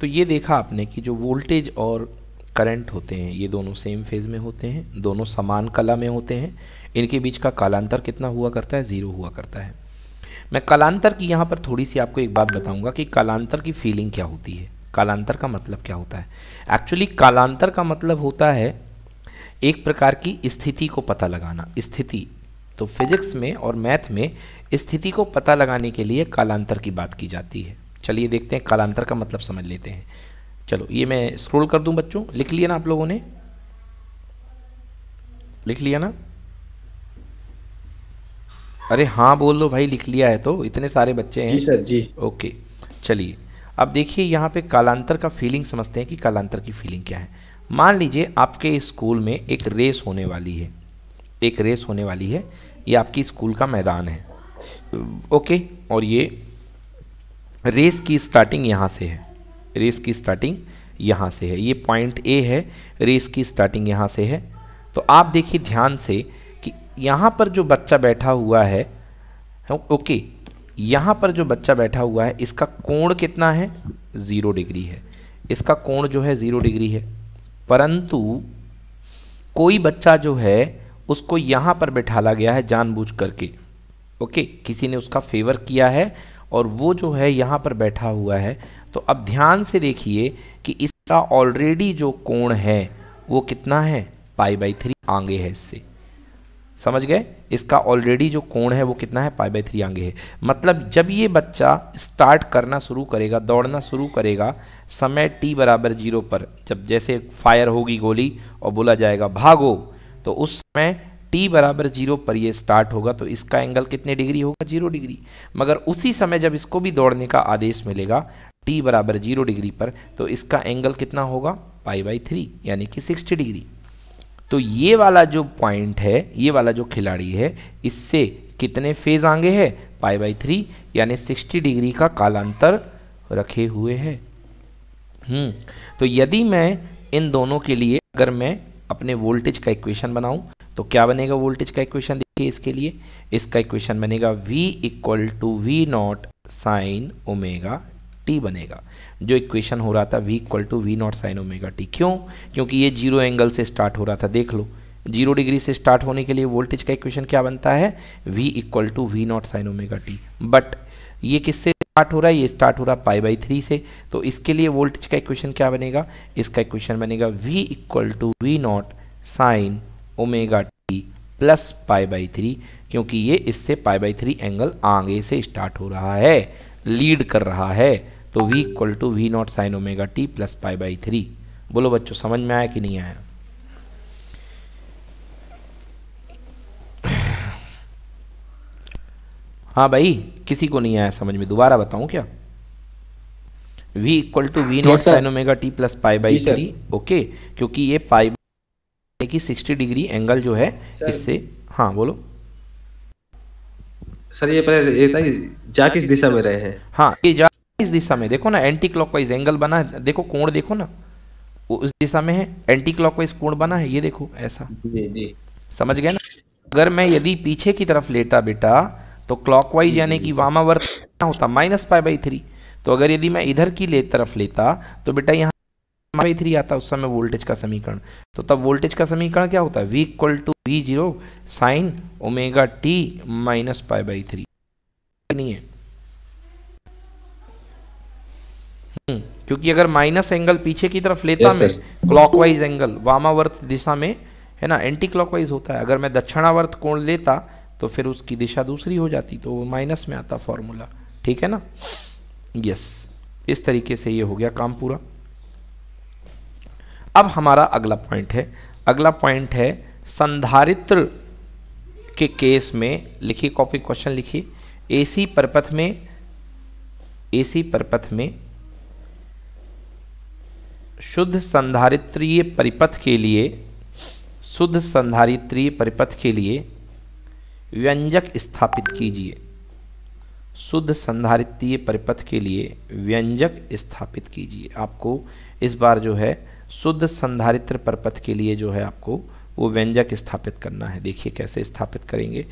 तो ये देखा आपने कि जो वोल्टेज और करंट होते हैं ये दोनों सेम फेज में होते हैं दोनों समान कला में होते हैं इनके बीच का कालांतर कितना हुआ करता है ज़ीरो हुआ करता है मैं कालांतर की यहाँ पर थोड़ी सी आपको एक बात बताऊंगा कि कालांतर की फीलिंग क्या होती है कालांतर का मतलब क्या होता है एक्चुअली कालांतर का मतलब होता है एक प्रकार की स्थिति को पता लगाना स्थिति तो फिजिक्स में और मैथ में स्थिति को पता लगाने के लिए कालांतर की बात की जाती है चलिए देखते हैं कालांतर का मतलब समझ लेते हैं चलो ये मैं स्क्रॉल कर दूं बच्चों लिख लिया ना आप लोगों ने लिख लिया ना अरे हाँ बोल दो भाई लिख लिया है तो इतने सारे बच्चे हैं जी सर जी ओके चलिए अब देखिए यहाँ पे कालांतर का फीलिंग समझते हैं कि कालांतर की फीलिंग क्या है मान लीजिए आपके स्कूल में एक रेस होने वाली है एक रेस होने वाली है ये आपकी स्कूल का मैदान है ओके और ये रेस की स्टार्टिंग यहाँ से है रेस की स्टार्टिंग यहाँ से है ये पॉइंट ए है रेस की स्टार्टिंग यहाँ से है तो आप देखिए ध्यान से कि यहाँ पर जो बच्चा बैठा हुआ है हाँ, ओके यहाँ पर जो बच्चा बैठा हुआ है इसका कोण कितना है ज़ीरो डिग्री है इसका कोण जो है ज़ीरो डिग्री है परंतु कोई बच्चा जो है उसको यहाँ पर बैठाला गया है जानबूझ करके ओके किसी ने उसका फेवर किया है और वो जो है यहाँ पर बैठा हुआ है तो अब ध्यान से देखिए कि इसका ऑलरेडी जो कोण है वो कितना है पाई बाई थ्री आगे है इससे समझ गए इसका ऑलरेडी जो कोण है वो कितना है पाई बाई थ्री आगे है मतलब जब ये बच्चा स्टार्ट करना शुरू करेगा दौड़ना शुरू करेगा समय टी बराबर जीरो पर जब जैसे फायर होगी गोली और बोला जाएगा भागो तो उस समय t बराबर जीरो पर ये स्टार्ट होगा तो इसका एंगल कितने डिग्री होगा जीरो डिग्री मगर उसी समय जब इसको भी दौड़ने का आदेश मिलेगा t बराबर जीरो डिग्री पर तो इसका एंगल कितना होगा पाई बाई थ्री यानी कि सिक्सटी डिग्री तो ये वाला जो पॉइंट है ये वाला जो खिलाड़ी है इससे कितने फेज आगे है पाई बाई थ्री यानी सिक्सटी डिग्री का कालांतर रखे हुए है हम्म, तो यदि मैं इन दोनों के लिए अगर मैं अपने वोल्टेज का इक्वेशन बनाऊं तो क्या बनेगा वोल्टेज का इक्वेशन देखिए इसके लिए इसका इक्वेशन बनेगा V equal to we naught sine omega t बनेगा जो इक्वेशन हो रहा था V equal to we naught sine omega t क्यों क्योंकि ये जीरो एंगल से स्टार्ट हो रहा था देख लो जीरो डिग्री से स्टार्ट होने के लिए वोल्टेज का इक्वेशन क्या बनता है V equal to we naught sine omega t but ये किससे स्टार्ट हो रहा है ये स्टार्ट हो रहा है पाई बाई थ्री से तो इसके लिए वोल्टेज का इक्वेशन क्या बनेगा इसका इक्वेशन बनेगा v equal to we naught sine omega T plus pi by three क्योंकि ये इससे पाई बाई थ्री एंगल आगे से स्टार्ट हो रहा है लीड कर रहा है तो v equal to we naught sine omega T plus pi by three बोलो बच्चों समझ में आया कि नहीं आया हाँ भाई किसी को नहीं आया समझ में दोबारा बताऊं क्या v equal to we naught sine omega T plus pi by three okay क्योंकि ये पाई की सिक्सटी डिग्री एंगल जो है इससे हाँ बोलो सर ये पता ये जा किस दिशा में रहे हैं हाँ ये जा किस दिशा में देखो ना एंटी क्लॉकवाइज एंगल बना है देखो कोण देखो ना वो उस दिशा में है एंटी क्लॉकवाइज कोण बना है ये देखो ऐसा जी जी समझ गए ना अगर मैं यदि पीछे की तरफ लेटा बेटा तो क्लॉकवाइज यानी कि वामावर्त कितना होता माइनस पाई बाई थ्री तो अगर यदि मैं इधर की ले तरफ लेता तो बेटा यहाँ बाई थ्री आता उस समय वोल्टेज का समीकरण तो तब वोल्टेज का समीकरण क्या होता है v equal to we zero sine omega t minus pi by three नहीं है हम्म, क्योंकि अगर माइनस एंगल पीछे की तरफ लेता yes, मैं क्लॉकवाइज एंगल वामावर्त दिशा में है ना एंटी क्लॉकवाइज होता है अगर मैं दक्षिणावर्त कोण लेता तो फिर उसकी दिशा दूसरी हो जाती तो वो माइनस में आता फॉर्मूला ठीक है ना यस इस तरीके से ये हो गया काम पूरा अब हमारा अगला पॉइंट है अगला पॉइंट है संधारित्र के केस में लिखिए कॉपी क्वेश्चन लिखिए एसी परपथ में एसी परपथ में शुद्ध संधारित्रीय परिपथ के लिए शुद्ध संधारित्रीय परिपथ के लिए व्यंजक स्थापित कीजिए शुद्ध संधारित्रीय परिपथ के लिए व्यंजक स्थापित कीजिए आपको इस बार जो है शुद्ध संधारित्र परपथ के लिए जो है आपको वो व्यंजक स्थापित करना है देखिए कैसे स्थापित करेंगे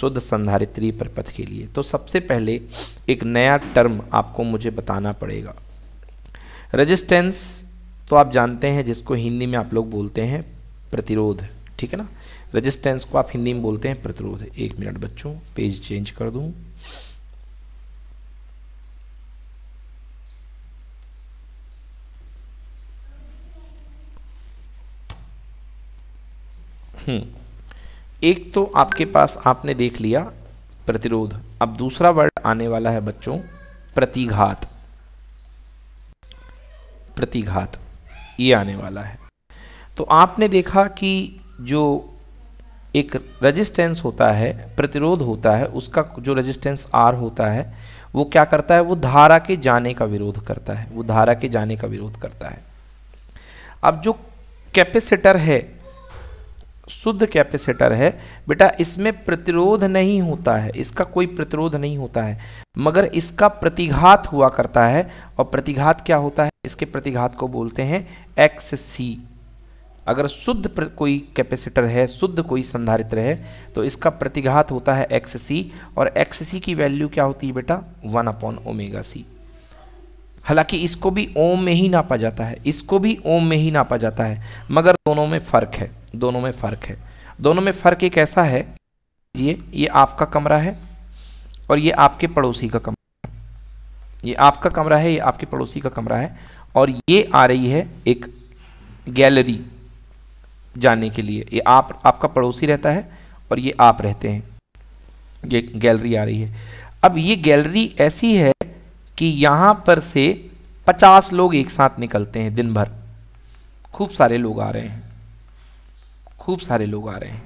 शुद्ध संधारित्री परपथ के लिए तो सबसे पहले एक नया टर्म आपको मुझे बताना पड़ेगा रेजिस्टेंस तो आप जानते हैं जिसको हिंदी में आप लोग बोलते हैं प्रतिरोध ठीक है ना रेजिस्टेंस को आप हिंदी में बोलते हैं प्रतिरोध एक मिनट बच्चों पेज चेंज कर दू हम्म। एक तो आपके पास आपने देख लिया प्रतिरोध अब दूसरा वर्ड आने वाला है बच्चों प्रतिघात प्रतिघात ये आने वाला है तो आपने देखा कि जो एक रेजिस्टेंस होता है प्रतिरोध होता है उसका जो रेजिस्टेंस आर होता है वो क्या करता है वो धारा के जाने का विरोध करता है वो धारा के जाने का विरोध करता है अब जो कैपेसिटर है शुद्ध कैपेसिटर है बेटा इसमें प्रतिरोध नहीं होता है इसका कोई प्रतिरोध नहीं होता है मगर इसका प्रतिघात हुआ करता है और प्रतिघात क्या होता है इसके प्रतिघात को बोलते हैं एक्स सी अगर शुद्ध कोई कैपेसिटर है शुद्ध कोई संधारित्र है तो इसका प्रतिघात होता है एक्स सी और एक्स सी की वैल्यू क्या होती है बेटा वन अपॉन ओमेगा सी हालांकि इसको भी ओम में ही नापा जाता है इसको भी ओम में ही नापा जाता है मगर दोनों में फ़र्क है दोनों में फ़र्क है दोनों में फ़र्क एक ऐसा है ये ये आपका कमरा है और ये आपके पड़ोसी का कमरा है ये आपका कमरा है ये आपके पड़ोसी का कमरा है और ये आ रही है एक गैलरी जाने के लिए ये आप आपका पड़ोसी रहता है और ये आप रहते हैं ये गैलरी आ रही है अब ये गैलरी ऐसी है कि यहाँ पर से 50 लोग एक साथ निकलते हैं दिन भर खूब सारे लोग आ रहे हैं खूब सारे लोग आ रहे हैं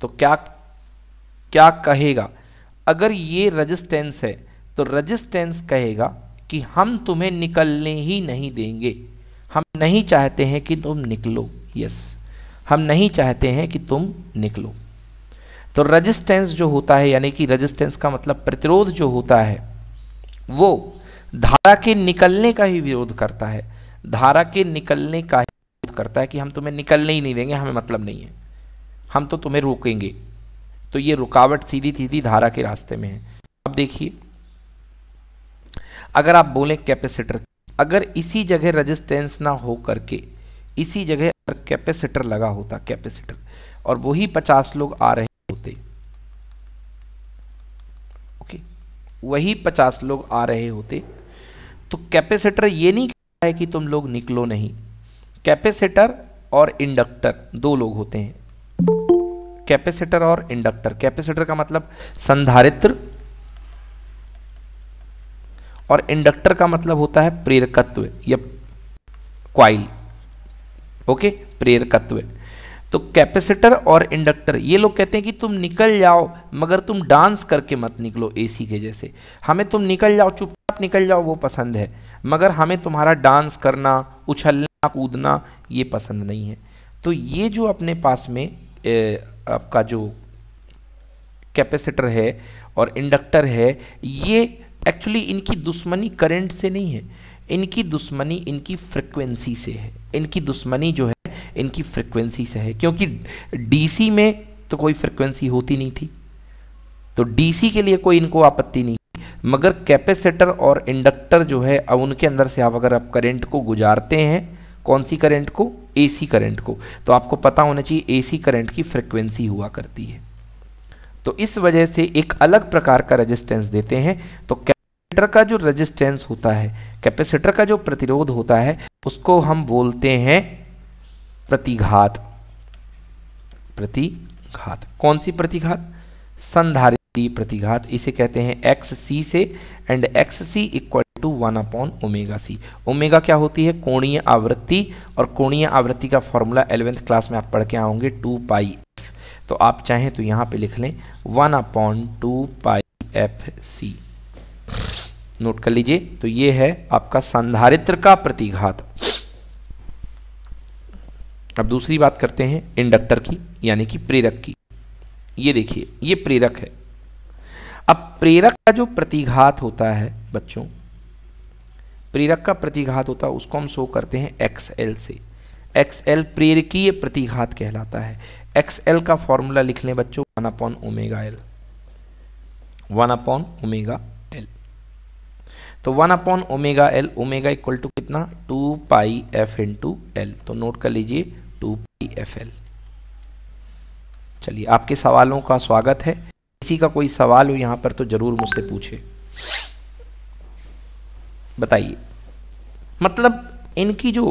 तो क्या क्या कहेगा अगर ये रजिस्टेंस है तो रजिस्टेंस कहेगा कि हम तुम्हें निकलने ही नहीं देंगे हम नहीं चाहते हैं कि तुम निकलो यस हम नहीं चाहते हैं कि तुम निकलो तो रजिस्टेंस जो होता है यानी कि रजिस्टेंस का मतलब प्रतिरोध जो होता है वो धारा के निकलने का ही विरोध करता है धारा के निकलने का ही विरोध करता है कि हम तुम्हें निकलने ही नहीं देंगे हमें मतलब नहीं है हम तो तुम्हें रोकेंगे तो ये रुकावट सीधी सीधी धारा के रास्ते में है अब देखिए अगर आप बोलें कैपेसिटर अगर इसी जगह रजिस्टेंस ना हो करके इसी जगह तक कैपेसिटर लगा होता कैपेसिटर और वही पचास लोग आ रहे होते ओके वही पचास लोग आ रहे होते तो कैपेसिटर ये नहीं कहता है कि तुम लोग निकलो नहीं कैपेसिटर और इंडक्टर दो लोग होते हैं कैपेसिटर और इंडक्टर कैपेसिटर का मतलब संधारित्र और इंडक्टर का मतलब होता है प्रेरकत्व या क्वाइल ओके प्रेरकत्व तो कैपेसिटर और इंडक्टर ये लोग कहते हैं कि तुम निकल जाओ मगर तुम डांस करके मत निकलो एसी के जैसे हमें तुम निकल जाओ चुपचाप निकल जाओ वो पसंद है मगर हमें तुम्हारा डांस करना उछलना कूदना ये पसंद नहीं है तो ये जो अपने पास में ए, आपका जो कैपेसिटर है और इंडक्टर है ये एक्चुअली इनकी दुश्मनी करंट से नहीं है इनकी दुश्मनी इनकी फ्रिक्वेंसी से है इनकी दुश्मनी जो है इनकी फ्रिक्वेंसी से है क्योंकि डीसी में तो कोई फ्रिक्वेंसी होती नहीं थी तो डीसी के लिए कोई इनको आपत्ति नहीं मगर कैपेसिटर और इंडक्टर जो है अब उनके अंदर से आप अगर आप करंट को गुजारते हैं कौन सी करंट को एसी करंट को तो आपको पता होना चाहिए एसी करंट की फ्रिक्वेंसी हुआ करती है तो इस वजह से एक अलग प्रकार का रेजिस्टेंस देते हैं तो कैपेसिटर का जो रेजिस्टेंस होता है कैपेसिटर का जो प्रतिरोध होता है उसको हम बोलते हैं प्रतिघात प्रतिघात कौन सी प्रतिघात संधारित्री प्रतिघात इसे कहते हैं एक्स सी से and X C equal to one upon omega C omega क्या होती है कोणीय आवृत्ति और कोणीय आवृत्ति का फॉर्मूला एलेवेंथ क्लास में आप पढ़ के आओगे टू पाई एफ तो आप चाहें तो यहाँ पे लिख लें one upon two pi F C note कर लीजिए तो ये है आपका संधारित्र का प्रतिघात अब दूसरी बात करते हैं इंडक्टर की यानी कि प्रेरक की ये देखिए ये प्रेरक है अब प्रेरक का जो प्रतिघात होता है बच्चों प्रेरक का प्रतिघात होता है उसको हम शो करते हैं एक्स एल से एक्स एल प्रेरकीय प्रतिघात कहलाता है एक्स एल का फॉर्मूला लिख लें बच्चों one upon omega L one upon omega तो one upon omega L omega equal to कितना two pi f into L तो नोट कर लीजिए टू पाई एफ एल चलिए आपके सवालों का स्वागत है किसी का कोई सवाल हो यहाँ पर तो ज़रूर मुझसे पूछे बताइए मतलब इनकी जो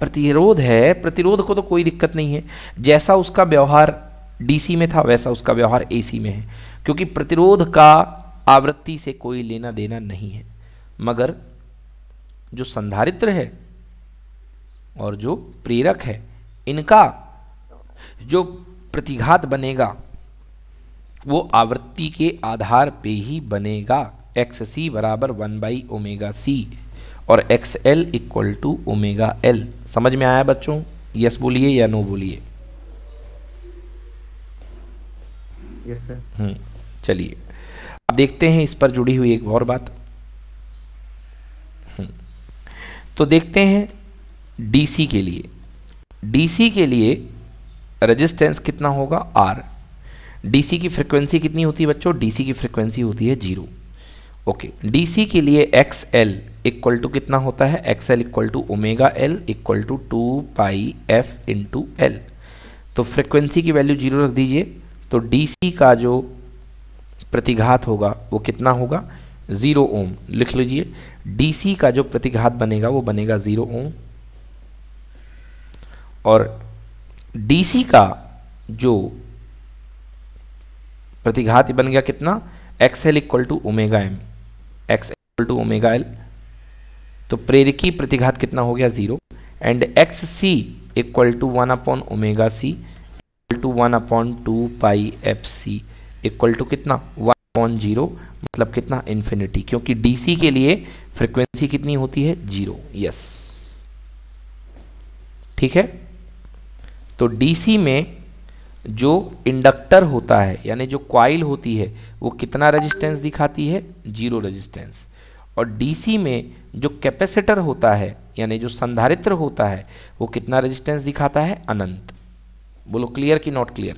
प्रतिरोध है प्रतिरोध को तो कोई दिक्कत नहीं है जैसा उसका व्यवहार डीसी में था वैसा उसका व्यवहार एसी में है क्योंकि प्रतिरोध का आवृत्ति से कोई लेना देना नहीं है मगर जो संधारित्र है और जो प्रेरक है इनका जो प्रतिघात बनेगा वो आवृत्ति के आधार पे ही बनेगा एक्स सी बराबर वन बाई ओमेगा सी और X L equal to omega L समझ में आया बच्चों यस बोलिए या नो बोलिए यस सर हम्म, चलिए देखते हैं इस पर जुड़ी हुई एक और बात हम्म। तो देखते हैं डीसी के लिए डीसी के लिए रेजिस्टेंस कितना होगा आर डीसी की फ्रीक्वेंसी कितनी होती है बच्चों डीसी की फ्रीक्वेंसी होती है जीरो ओके डीसी के लिए एक्स एल इक्वल टू कितना होता है X L equal to omega L equal to two pi f into L तो फ्रीक्वेंसी की वैल्यू जीरो रख दीजिए तो डीसी का जो प्रतिघात होगा वो कितना होगा ज़ीरो ओम लिख लीजिए डीसी का जो प्रतिघात बनेगा वो बनेगा ज़ीरो ओम और डीसी का जो प्रतिघात बन गया कितना X L equal to omega M X equal to omega L तो प्रेरकी प्रतिघात कितना हो गया zero and X C equal to one upon omega C equal to one upon two pi F C equal to कितना one point zero मतलब कितना infinity क्योंकि डीसी के लिए फ्रीक्वेंसी कितनी होती है जीरो यस ठीक है तो डीसी में जो इंडक्टर होता है यानी जो क्वाइल होती है वो कितना रेजिस्टेंस दिखाती है जीरो रेजिस्टेंस और डीसी में जो कैपेसिटर होता है यानी जो संधारित्र होता है वो कितना रेजिस्टेंस दिखाता है अनंत बोलो क्लियर कि नॉट क्लियर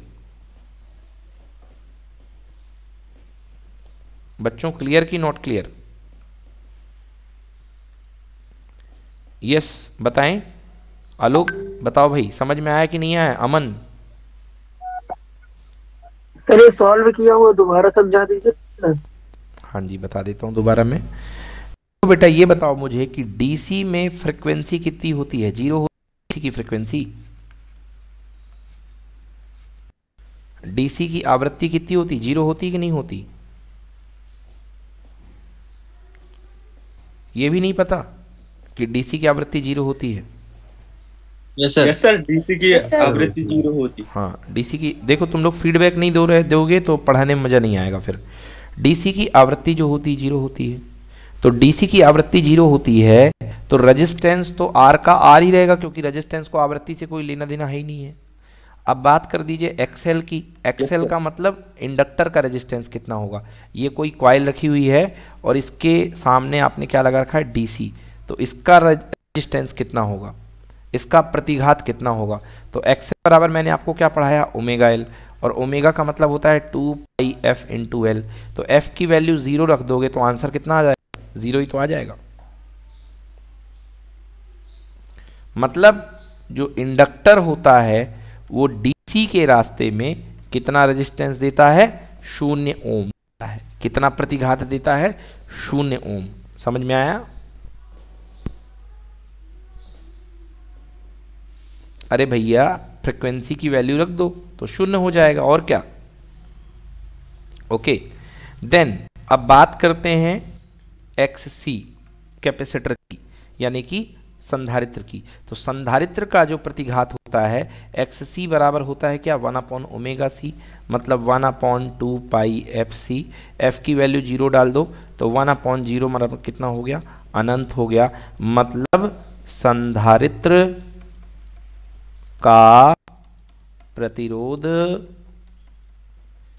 बच्चों क्लियर की नॉट क्लियर यस बताएं आलोक बताओ भाई समझ में आया कि नहीं आया अमन सर सॉल्व किया हुआ दोबारा समझा दीजिए हाँ जी बता देता हूँ दोबारा में तो बेटा ये बताओ मुझे कि डीसी में फ्रिक्वेंसी कितनी होती है जीरो होती की फ्रिक्वेंसी डीसी की आवृत्ति कितनी होती जीरो होती कि नहीं होती ये भी नहीं पता कि डीसी की आवृत्ति जीरो होती है यस सर डीसी की आवृत्ति जीरो होती हाँ डीसी की देखो तुम लोग फीडबैक नहीं दो रहे दोगे तो पढ़ाने में मजा नहीं आएगा फिर डीसी की आवृत्ति जो होती जीरो होती है तो डीसी की आवृत्ति जीरो होती है तो रेजिस्टेंस तो आर का आर ही रहेगा क्योंकि रेजिस्टेंस को आवृत्ति से कोई लेना देना है ही नहीं है अब बात कर दीजिए एक्सेल की एक्सेल का मतलब इंडक्टर का रेजिस्टेंस कितना होगा ये कोई क्वाइल रखी हुई है और इसके सामने आपने क्या लगा रखा है डीसी तो इसका रेजिस्टेंस कितना होगा इसका प्रतिघात कितना होगा तो एक्सेल बराबर मैंने आपको क्या पढ़ाया ओमेगा एल और ओमेगा का मतलब होता है two pi F two L तो एफ की वैल्यू जीरो रख दोगे तो आंसर कितना आ जाएगा जीरो ही तो आ जाएगा मतलब जो इंडक्टर होता है वो डीसी के रास्ते में कितना रेजिस्टेंस देता है शून्य ओम देता है कितना प्रतिघात देता है शून्य ओम समझ में आया अरे भैया फ्रिक्वेंसी की वैल्यू रख दो तो शून्य हो जाएगा और क्या ओके देन अब बात करते हैं एक्स सी कैपेसिटर की यानी कि संधारित्र की तो संधारित्र का जो प्रतिघात होता है एक्स सी बराबर होता है क्या वन अपॉन ओमेगा सी मतलब one upon two pi F C F की वैल्यू जीरो डाल दो तो वन अपॉन जीरो मतलब कितना हो गया अनंत हो गया मतलब संधारित्र का प्रतिरोध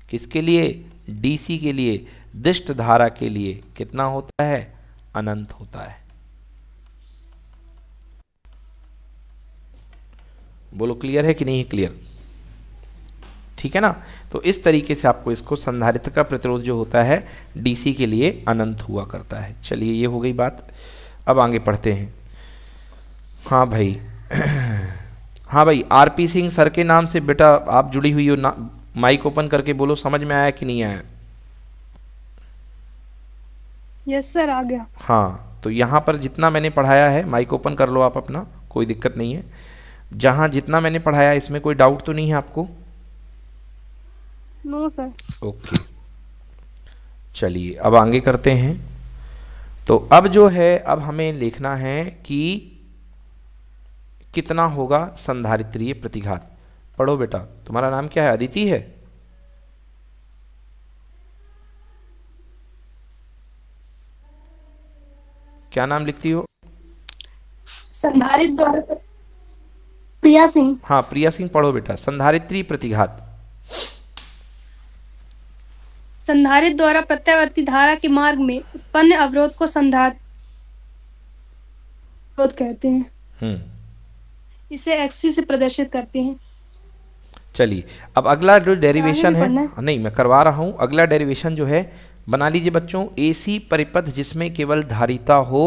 किसके लिए डीसी के लिए दिष्ट धारा के लिए कितना होता है अनंत होता है बोलो क्लियर है कि नहीं क्लियर ठीक है ना तो इस तरीके से आपको इसको संधारित्र का प्रतिरोध जो होता है डीसी के लिए अनंत हुआ करता है चलिए ये हो गई बात अब आगे पढ़ते हैं हाँ भाई हाँ भाई आरपी सिंह सर के नाम से बेटा आप जुड़ी हुई हो ना माइक ओपन करके बोलो समझ में आया कि नहीं आया यस सर आ गया हाँ तो यहाँ पर जितना मैंने पढ़ाया है माइक ओपन कर लो आप अपना कोई दिक्कत नहीं है जहां जितना मैंने पढ़ाया इसमें कोई डाउट तो नहीं है आपको नो सर ओके चलिए अब आगे करते हैं तो अब जो है अब हमें लिखना है कि कितना होगा संधारित्रीय प्रतिघात पढ़ो बेटा तुम्हारा नाम क्या है अदिति है क्या नाम लिखती हो संधारित द्वारा प्रिया सिंह हाँ प्रिया सिंह पढ़ो बेटा संधारित्री प्रतिघात संधारित द्वारा प्रत्यावर्ती धारा के मार्ग में उत्पन्न अवरोध को संधार कहते हैं हम्म। इसे एक्सी से प्रदर्शित करते हैं चलिए अब अगला जो डेरिवेशन है नहीं मैं करवा रहा हूँ अगला डेरिवेशन जो है बना लीजिए बच्चों एसी परिपथ जिसमें केवल धारिता हो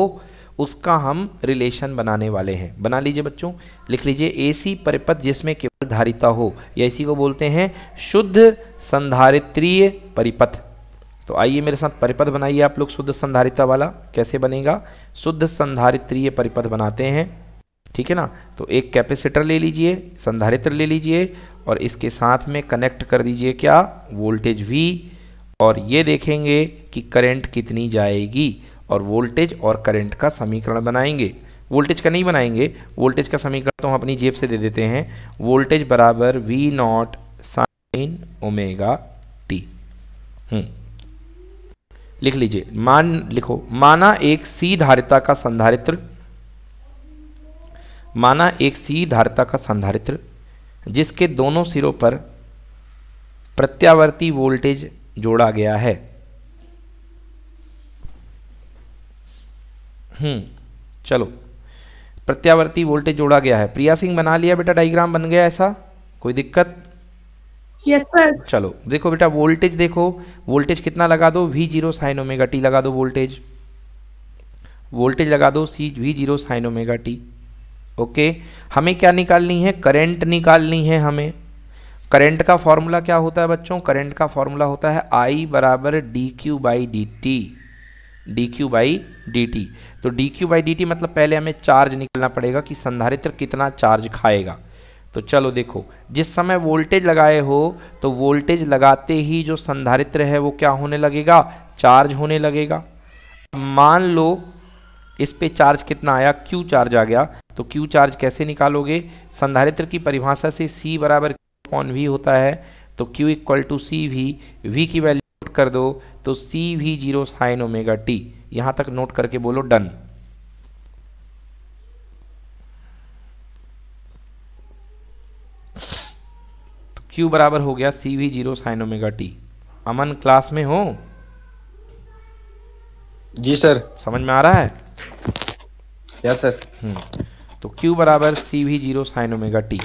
उसका हम रिलेशन बनाने वाले हैं बना लीजिए बच्चों लिख लीजिए ऐसी परिपथ जिसमें केवल धारिता हो या इसी को बोलते हैं शुद्ध संधारित्रीय परिपथ तो आइए मेरे साथ परिपथ बनाइए आप लोग शुद्ध संधारिता वाला कैसे बनेगा शुद्ध संधारित्रीय परिपथ बनाते हैं ठीक है ना तो एक कैपेसिटर ले लीजिए संधारित्र ले लीजिए और इसके साथ में कनेक्ट कर दीजिए क्या वोल्टेज भी और ये देखेंगे कि करंट कितनी जाएगी और वोल्टेज और करंट का समीकरण बनाएंगे वोल्टेज का नहीं बनाएंगे वोल्टेज का समीकरण तो हम अपनी जेब से दे देते हैं वोल्टेज बराबर we naught sine omega T लिख लीजिए मान लिखो माना एक सी धारिता का संधारित्र माना एक सी धारिता का संधारित्र जिसके दोनों सिरों पर प्रत्यावर्ती वोल्टेज जोड़ा गया है हम्म, चलो प्रत्यावर्ती वोल्टेज जोड़ा गया है प्रिया सिंह बना लिया बेटा डायग्राम बन गया ऐसा कोई दिक्कत यस सर चलो देखो बेटा वोल्टेज देखो वोल्टेज कितना लगा दो V zero sine omega T लगा दो वोल्टेज वोल्टेज लगा दो C V zero sine omega T okay हमें क्या निकालनी है करंट निकालनी है हमें करंट का फॉर्मूला क्या होता है बच्चों करंट का फॉर्मूला होता है आई बराबर D Q by D T D Q by D T तो D Q by D T मतलब पहले हमें चार्ज निकलना पड़ेगा कि संधारित्र कितना चार्ज खाएगा तो चलो देखो जिस समय वोल्टेज लगाए हो तो वोल्टेज लगाते ही जो संधारित्र है वो क्या होने लगेगा चार्ज होने लगेगा मान लो इस पे चार्ज कितना आया क्यू चार्ज आ गया तो क्यू चार्ज कैसे निकालोगे संधारित्र की परिभाषा से सी बराबर कौन वी होता है तो Q equal to C V V की वैल्यू कर दो तो C V zero sine omega T यहां तक नोट करके बोलो डन तो क्यू बराबर हो गया C V zero sine omega T Aman class में हो जी सर समझ में आ रहा है यस सर हम्म, तो क्यू बराबर C V zero sine omega T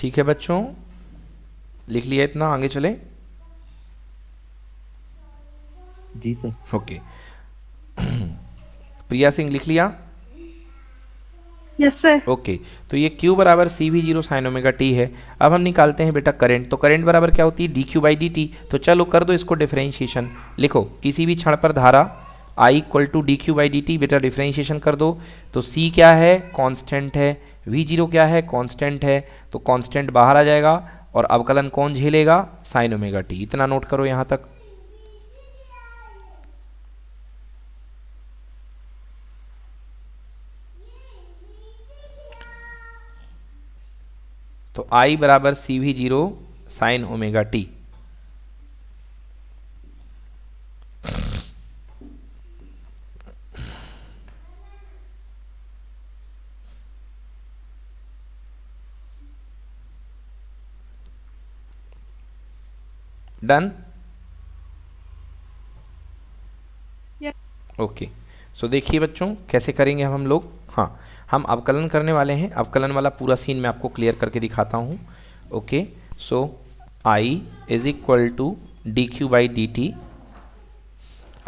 ठीक है बच्चों लिख लिया इतना आगे चले जी सर ओके प्रिया सिंह लिख लिया यस सर ओके तो ये क्यू बराबर C V zero sine omega T है अब हम निकालते हैं बेटा करंट तो करंट बराबर क्या होती है D Q by D T तो चलो कर दो इसको डिफरेंशिएशन लिखो किसी भी क्षण पर धारा I equal to D Q by D T बेटा डिफरेंशिएशन कर दो तो सी क्या है कांस्टेंट है वी जीरो क्या है कांस्टेंट है तो कांस्टेंट बाहर आ जाएगा और अवकलन कौन झेलेगा साइन ओमेगा टी इतना नोट करो यहां तक तो आई बराबर C V zero sine omega T done okay so देखिए बच्चों कैसे करेंगे हम हम लोग हाँ हम अवकलन करने वाले हैं अवकलन वाला पूरा सीन मैं आपको क्लियर करके दिखाता हूँ okay so I is equal to D Q by D T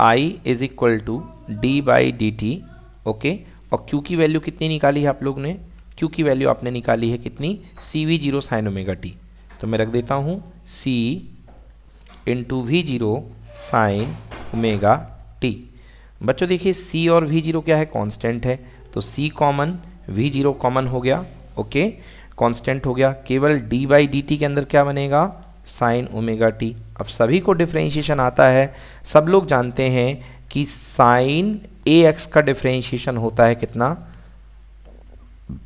I is equal to D by D T okay और क्यू की वैल्यू कितनी निकाली है आप लोग ने क्यू की वैल्यू आपने निकाली है कितनी C V zero sine omega T तो मैं रख देता हूँ C into V zero sine omega T बच्चों देखिए सी और वी जीरो क्या है कांस्टेंट है तो C common V zero common हो गया ओके कांस्टेंट हो गया केवल डी बाई डी टी के अंदर क्या बनेगा साइन ओमेगा टी अब सभी को डिफ्रेंशिएशन आता है सब लोग जानते हैं कि साइन ए एक्स का डिफ्रेंशिएशन होता है कितना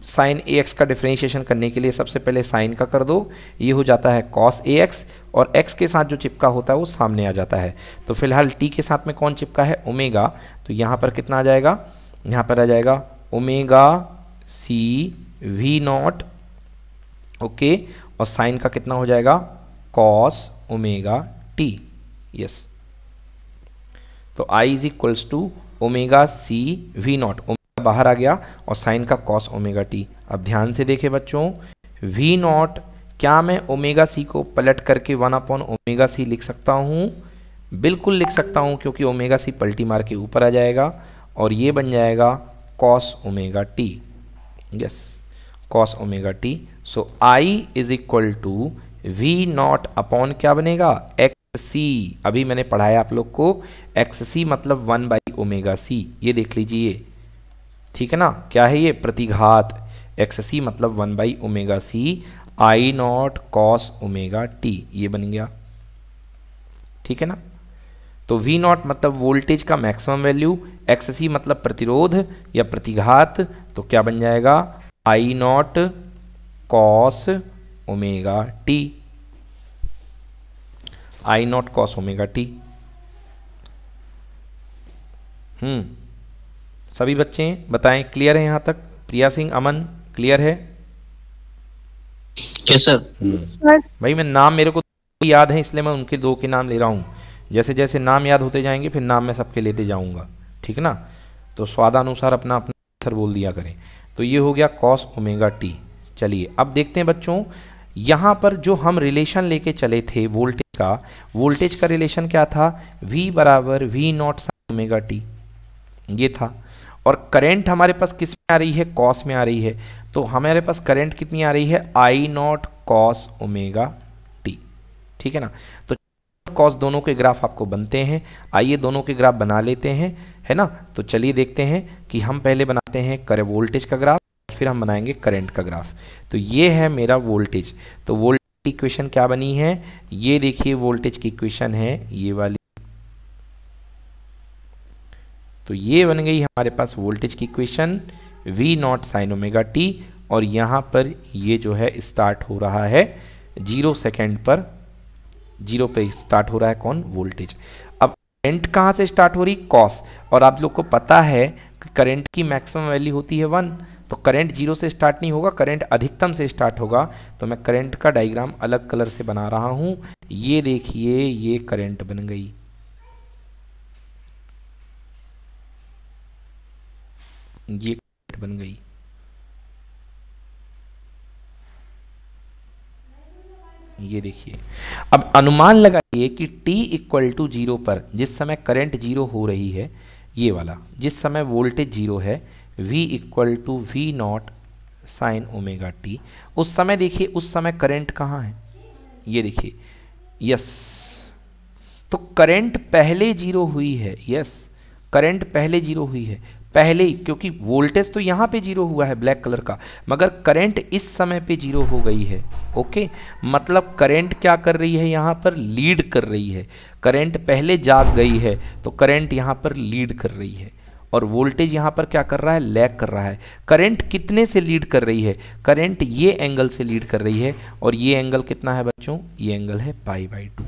साइन ए एक्स का डिफ्रेंशिएशन करने के लिए सबसे पहले साइन का कर दो ये हो जाता है कॉस ए एक्स और एक्स के साथ जो चिपका होता है वो सामने आ जाता है तो फिलहाल टी के साथ में कौन चिपका है ओमेगा तो यहाँ पर कितना आ जाएगा यहाँ पर आ जाएगा omega C V naught okay और साइन का कितना हो जाएगा कॉस ओमेगा टी यस तो I is equals to omega C V naught बाहर आ गया और साइन का कॉस ओमेगा टी अब ध्यान से देखें बच्चों वी नॉट क्या मैं ओमेगा सी को पलट करके वन अपॉन ओमेगा सी लिख सकता हूँ बिल्कुल लिख सकता हूँ क्योंकि ओमेगा सी पलटी मार के ऊपर आ जाएगा और ये बन जाएगा cos omega T yes cos omega T so I is equal to we naught upon क्या बनेगा एक्स सी अभी मैंने पढ़ाया आप लोग को एक्स सी मतलब वन बाई ओमेगा सी ये देख लीजिए ठीक है ना क्या है ये प्रतिघात एक्स सी मतलब one by omega C I naught cos omega T ये बन गया ठीक है ना तो वी नॉट मतलब वोल्टेज का मैक्सिमम वैल्यू एक्स सी मतलब प्रतिरोध या प्रतिघात तो क्या बन जाएगा I naught cos omega T I naught cos omega T हम्म सभी बच्चे बताए बताएं क्लियर है यहाँ तक प्रिया सिंह अमन क्लियर है yes, सर hmm. भाई मैं नाम मेरे को तो याद है इसलिए मैं उनके दो के नाम ले रहा हूँ जैसे जैसे नाम याद होते जाएंगे फिर नाम मैं सबके लेते जाऊँगा ठीक ना तो स्वादानुसार अपना अपना आंसर बोल दिया करें तो ये हो गया कॉस ओमेगा टी चलिए अब देखते हैं बच्चों यहाँ पर जो हम रिलेशन लेके चले थे वोल्टेज का वोल्टेज का रिलेशन क्या था वी बराबर we naught sine omega T ये था और करेंट हमारे पास किस में आ रही है कॉस में आ रही है तो हमारे पास करेंट कितनी आ रही है I naught cos omega T ठीक है ना तो कॉस दोनों के ग्राफ आपको बनते हैं आइए दोनों के ग्राफ बना लेते हैं है ना तो चलिए देखते हैं कि हम पहले बनाते हैं करे वोल्टेज का ग्राफ फिर हम बनाएंगे करेंट का ग्राफ तो ये है मेरा वोल्टेज तो वोल्टेज इक्वेशन क्या बनी है ये देखिए वोल्टेज की इक्वेशन है ये वाली तो ये बन गई हमारे पास वोल्टेज की equation V naught sine omega T और यहाँ पर ये जो है स्टार्ट हो रहा है जीरो सेकेंड पर जीरो पे स्टार्ट हो रहा है कौन वोल्टेज अब करेंट कहाँ से स्टार्ट हो रही कॉस और आप लोग को पता है कि करेंट की मैक्सिमम वैल्यू होती है वन तो करेंट जीरो से स्टार्ट नहीं होगा करेंट अधिकतम से स्टार्ट होगा तो मैं करेंट का डायग्राम अलग कलर से बना रहा हूँ ये देखिए ये करेंट बन गई ये बन गई ये देखिए अब अनुमान लगाइए कि t इक्वल टू जीरो पर जिस समय करंट जीरो हो रही है ये वाला जिस समय वोल्टेज जीरो है v equal to we naught sine omega T उस समय देखिए उस समय करंट कहाँ है ये देखिए यस तो करंट पहले जीरो हुई है यस करंट पहले जीरो हुई है पहले ही क्योंकि वोल्टेज तो यहाँ पे जीरो हुआ है ब्लैक कलर का मगर करंट इस समय पे जीरो हो गई है ओके मतलब करंट क्या कर रही है यहाँ पर लीड कर रही है करंट पहले जाग गई है तो करंट यहाँ पर लीड कर रही है और वोल्टेज यहाँ पर क्या कर रहा है लैग कर रहा है करंट कितने से लीड कर रही है करंट ये एंगल से लीड कर रही है और ये एंगल कितना है बच्चों ये एंगल है पाई बाई टू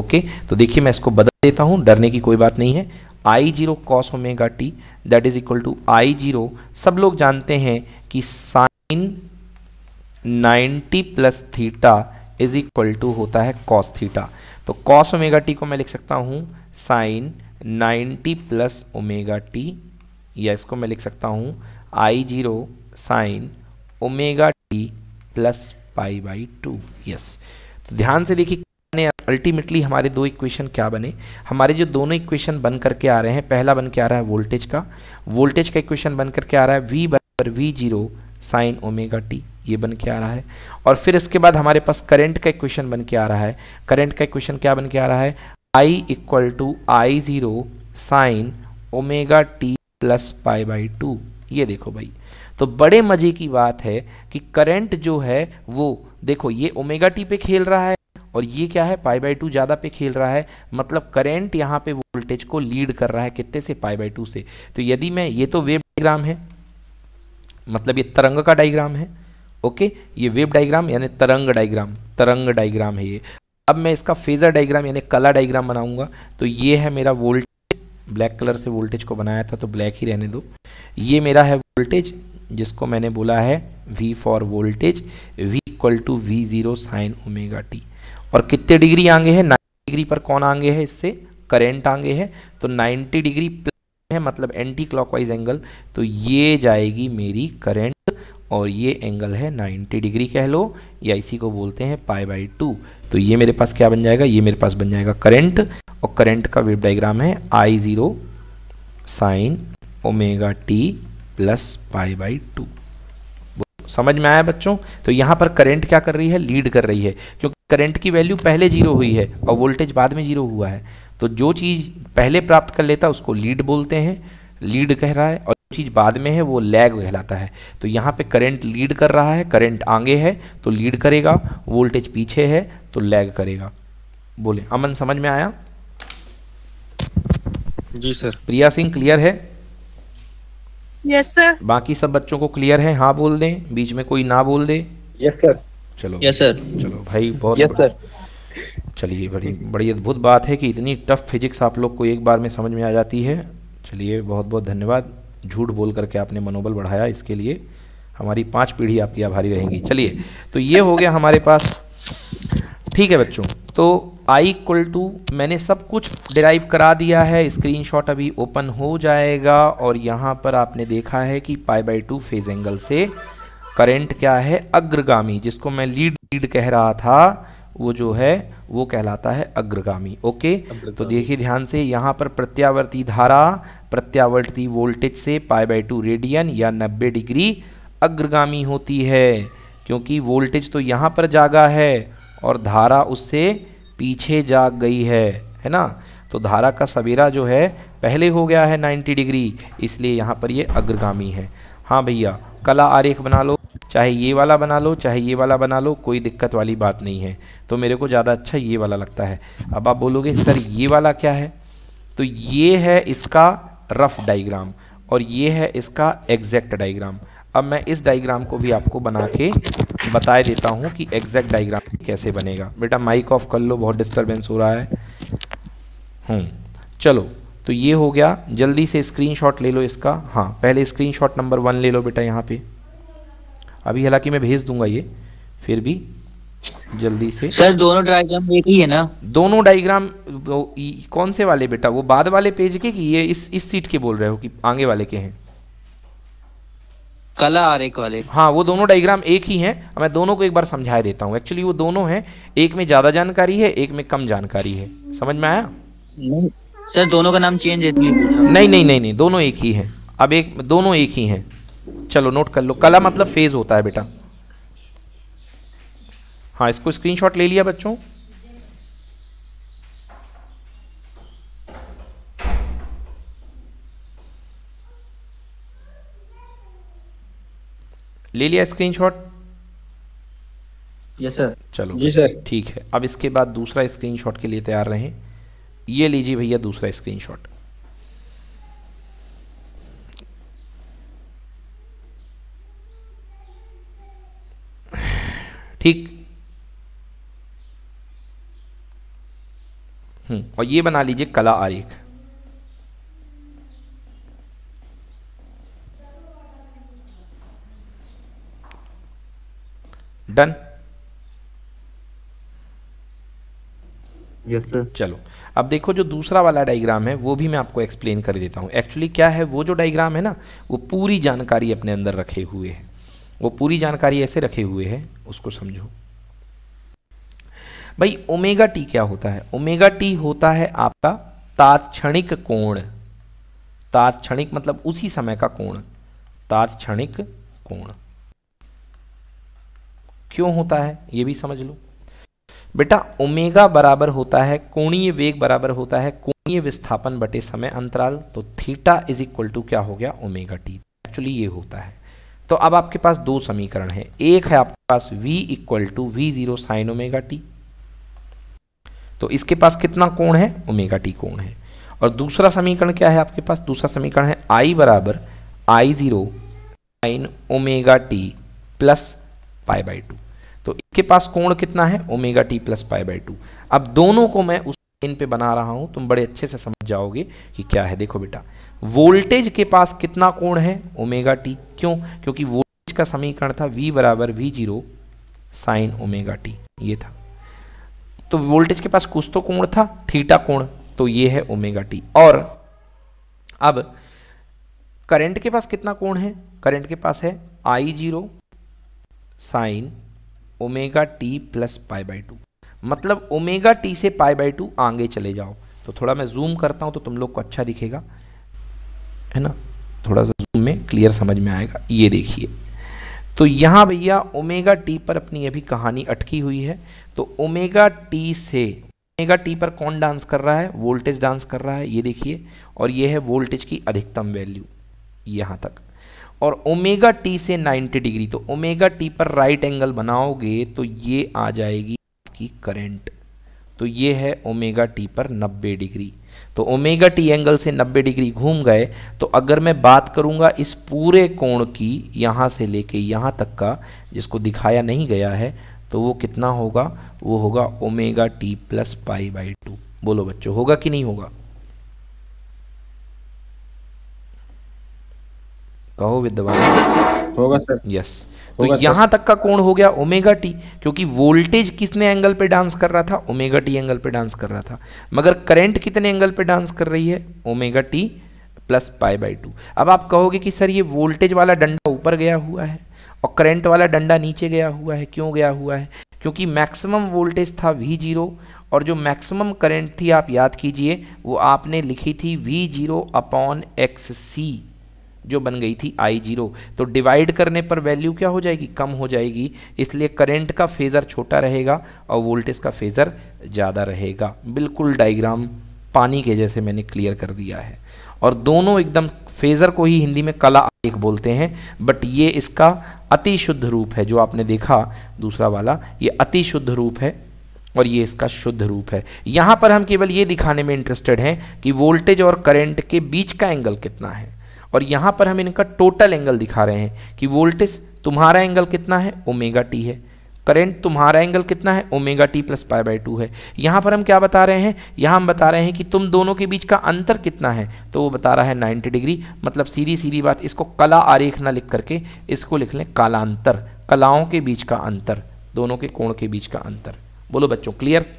ओके तो देखिए मैं इसको बदल देता हूँ डरने की कोई बात नहीं है I zero cos omega T that is equal to I zero सब लोग जानते हैं कि sine 90 plus theta is equal to होता है कॉस थीटा तो कॉस ओमेगा टी को मैं लिख सकता हूँ साइन 90 प्लस ओमेगा टी या इसको मैं लिख सकता हूँ I zero sine omega T plus pi by two yes तो ध्यान से देखिए ने अल्टीमेटली हमारे दो इक्वेशन क्या बने हमारे जो दोनों इक्वेशन बन करके आ रहे हैं पहला बन के आ रहा है वोल्टेज का वोल्टेज का इक्वेशन बन करके आ रहा है वी बराबर V zero sine omega T ये बन के आ रहा है और फिर इसके बाद हमारे पास करंट का इक्वेशन बन के आ रहा है करंट का इक्वेशन क्या बन के आ रहा है I equal to I zero sine omega T plus pi by two ये देखो भाई तो बड़े मजे की बात है कि करंट जो है वो देखो ये ओमेगा टी पे खेल रहा है और ये क्या है पाई बाई टू ज़्यादा पे खेल रहा है मतलब करेंट यहाँ पे वोल्टेज को लीड कर रहा है कितने से पाई बाई टू से तो यदि मैं ये तो वेब डाइग्राम है मतलब ये तरंग का डाइग्राम है ओके ये वेब डाइग्राम यानी तरंग डाइग्राम तरंग डाइग्राम है ये अब मैं इसका फेजर डाइग्राम यानी कला डाइग्राम बनाऊंगा तो ये है मेरा वोल्टेज ब्लैक कलर से वोल्टेज को बनाया था तो ब्लैक ही रहने दो ये मेरा है वोल्टेज जिसको मैंने बोला है V for voltage we equal to we zero sine omega T और कितने डिग्री आगे है नाइन्टी डिग्री पर कौन आगे है इससे करेंट आगे है तो नाइन्टी डिग्री है मतलब एंटी क्लॉकवाइज एंगल तो ये जाएगी मेरी करेंट और ये एंगल है 90 डिग्री कह लो या इसी को बोलते हैं पाई बाई टू तो ये मेरे पास क्या बन जाएगा ये मेरे पास बन जाएगा करंट और करंट का वेव डायग्राम है I zero sine omega T plus pi by two समझ में आया बच्चों तो यहां पर करंट क्या कर रही है लीड कर रही है क्योंकि करंट की वैल्यू पहले जीरो हुई है और वोल्टेज बाद में जीरो हुआ है तो जो चीज़ पहले प्राप्त कर लेता उसको लीड बोलते हैं लीड कह रहा है और जो चीज़ बाद में है वो लैग कहलाता है तो यहाँ पे करंट लीड कर रहा है करंट आगे है तो लीड करेगा वोल्टेज पीछे है तो लैग करेगा बोले अमन समझ में आया जी सर प्रिया सिंह क्लियर है यस yes, सर बाकी सब बच्चों को क्लियर है हाँ बोल दें बीच में कोई ना बोल दे यस yes, सर चलो यस सर चलो भाई बहुत यस सर चलिए बड़ी बड़ी अद्भुत बात है कि इतनी टफ फिजिक्स आप लोग को एक बार में समझ में आ जाती है चलिए बहुत बहुत धन्यवाद झूठ बोल करके आपने मनोबल बढ़ाया इसके लिए हमारी पांच पीढ़ी आपकी आभारी रहेंगी चलिए तो ये हो गया हमारे पास ठीक है बच्चों तो I इक्वल टू मैंने सब कुछ डिराइव करा दिया है स्क्रीनशॉट अभी ओपन हो जाएगा और यहाँ पर आपने देखा है कि pi by two phase angle से करेंट क्या है अग्रगामी जिसको मैं लीड लीड कह रहा था वो जो है वो कहलाता है अग्रगामी ओके अग्रगामी। तो देखिए ध्यान से यहाँ पर प्रत्यावर्ती धारा प्रत्यावर्ती वोल्टेज से पाई बाई टू रेडियन या नब्बे डिग्री अग्रगामी होती है क्योंकि वोल्टेज तो यहाँ पर जागा है और धारा उससे पीछे जाग गई है है ना तो धारा का सवेरा जो है पहले हो गया है 90 डिग्री इसलिए यहाँ पर ये अग्रगामी है हाँ भैया कला आरेख बना लो चाहे ये वाला बना लो चाहे ये वाला बना लो कोई दिक्कत वाली बात नहीं है तो मेरे को ज़्यादा अच्छा ये वाला लगता है अब आप बोलोगे सर ये वाला क्या है तो ये है इसका रफ डाइग्राम और ये है इसका एग्जैक्ट डाइग्राम अब मैं इस डाइग्राम को भी आपको बना के बता देता हूँ कि एग्जैक्ट डाइग्राम कैसे बनेगा बेटा माइक ऑफ कर लो बहुत डिस्टर्बेंस हो रहा है हूँ हम्म, चलो तो ये हो गया जल्दी से स्क्रीनशॉट ले लो इसका हाँ पहले स्क्रीनशॉट नंबर वन ले लो बेटा यहाँ पे अभी हालांकि मैं भेज दूंगा ये फिर भी जल्दी से सर दोनों डायग्राम एक ही है ना दोनों डायग्राम कौन से वाले बेटा वो बाद वाले पेज के कि ये इस इस सीट के बोल रहे हो कि आगे वाले के हैं कला एक वाले हाँ वो दोनों डायग्राम एक ही हैं मैं दोनों को एक बार समझा देता हूँ एक्चुअली वो दोनों हैं एक में ज़्यादा जानकारी है एक में कम जानकारी है समझ में आया नहीं सर दोनों का नाम चेंज है नहीं नहीं नहीं नहीं दोनों एक ही है अब एक दोनों एक ही हैं चलो नोट कर लो कला मतलब फेज होता है बेटा हाँ इसको स्क्रीनशॉट ले लिया बच्चों ले लिया स्क्रीनशॉट यस सर चलो जी सर ठीक है अब इसके बाद दूसरा स्क्रीनशॉट के लिए तैयार रहें ये लीजिए भैया दूसरा स्क्रीनशॉट ठीक हम्म, और ये बना लीजिए कला आरेख डन यस yes, सर चलो अब देखो जो दूसरा वाला डायग्राम है वो भी मैं आपको एक्सप्लेन कर देता हूँ एक्चुअली क्या है वो जो डायग्राम है ना वो पूरी जानकारी अपने अंदर रखे हुए है वो पूरी जानकारी ऐसे रखे हुए है उसको समझो भाई ओमेगा टी क्या होता है ओमेगा टी होता है आपका तात्क्षणिक कोण तात्क्षणिक मतलब उसी समय का कोण तात्क्षणिक कोण क्यों होता है ये भी समझ लो बेटा ओमेगा बराबर होता है कोणीय वेग बराबर होता है कोणीय विस्थापन बटे समय अंतराल तो थीटा इज इक्वल टू क्या हो गया ओमेगा टी एक्चुअली ये होता है तो अब आपके पास दो समीकरण है एक है आपके पास v equal to we zero sine omega T तो इसके पास कितना कोण है ओमेगा टी कोण है और दूसरा समीकरण क्या है आपके पास दूसरा समीकरण है आई बराबर I zero sine omega T plus pi by two तो इसके पास कोण कितना है omega T plus pi by two अब दोनों को मैं उस इन पे बना रहा हूं तुम बड़े अच्छे से समझ जाओगे कि क्या है देखो बेटा वोल्टेज के पास कितना कोण है ओमेगा टी क्यों क्योंकि वोल्टेज का समीकरण था वी बराबर V zero sine omega T ये था तो वोल्टेज के पास कुछ तो कोण था थीटा कोण तो ये है ओमेगा टी और अब करंट के पास कितना कोण है करंट के पास है I zero sine omega T plus pi by two मतलब ओमेगा टी से पाई बाई टू आगे चले जाओ तो थोड़ा मैं जूम करता हूँ तो तुम लोग को अच्छा दिखेगा है ना थोड़ा सा जूम में क्लियर समझ में आएगा ये देखिए तो यहाँ भैया ओमेगा टी पर अपनी अभी कहानी अटकी हुई है तो ओमेगा टी से ओमेगा टी पर कौन डांस कर रहा है वोल्टेज डांस कर रहा है ये देखिए और ये है वोल्टेज की अधिकतम वैल्यू यहाँ तक और ओमेगा टी से 90 डिग्री तो ओमेगा टी पर राइट एंगल बनाओगे तो ये आ जाएगी आपकी करंट तो ये है ओमेगा टी पर 90 डिग्री तो ओमेगा टी एंगल से 90 डिग्री घूम गए तो अगर मैं बात करूंगा इस पूरे कोण की यहाँ से लेके यहाँ तक का जिसको दिखाया नहीं गया है तो वो कितना होगा वो होगा omega T plus pi by two बोलो बच्चों होगा कि नहीं होगा कहो विद्वान होगा सर यस तो यहां तक का कोण हो गया ओमेगा टी क्योंकि वोल्टेज कितने एंगल पे डांस कर रहा था ओमेगा टी एंगल पे डांस कर रहा था मगर करंट कितने एंगल पे डांस कर रही है omega T plus pi by two अब आप कहोगे कि सर ये वोल्टेज वाला डंडा ऊपर गया हुआ है और करंट वाला डंडा नीचे गया हुआ है क्यों गया हुआ है क्योंकि मैक्सिमम वोल्टेज था वी जीरो और जो मैक्सिमम करंट थी आप याद कीजिए वो आपने लिखी थी V zero upon X C जो बन गई थी आई जीरो तो डिवाइड करने पर वैल्यू क्या हो जाएगी कम हो जाएगी इसलिए करंट का फेज़र छोटा रहेगा और वोल्टेज का फेज़र ज़्यादा रहेगा बिल्कुल डाइग्राम पानी के जैसे मैंने क्लियर कर दिया है और दोनों एकदम फेज़र को ही हिंदी में कला एक बोलते हैं बट ये इसका अति शुद्ध रूप है जो आपने देखा दूसरा वाला ये अति शुद्ध रूप है और ये इसका शुद्ध रूप है यहाँ पर हम केवल ये दिखाने में इंटरेस्टेड हैं कि वोल्टेज और करंट के बीच का एंगल कितना है और यहाँ पर हम इनका टोटल एंगल दिखा रहे हैं कि वोल्टेज तुम्हारा एंगल कितना है ओमेगा टी है करंट तुम्हारा एंगल कितना है omega T plus pi by two है यहाँ पर हम क्या बता रहे हैं यहाँ हम बता रहे हैं कि तुम दोनों के बीच का अंतर कितना है तो वो बता रहा है 90 डिग्री मतलब सीधी सीधी बात इसको कला आरेख ना लिख करके इसको लिख लें कालांतर कलाओं के बीच का अंतर दोनों के कोण के बीच का अंतर बोलो बच्चों क्लियर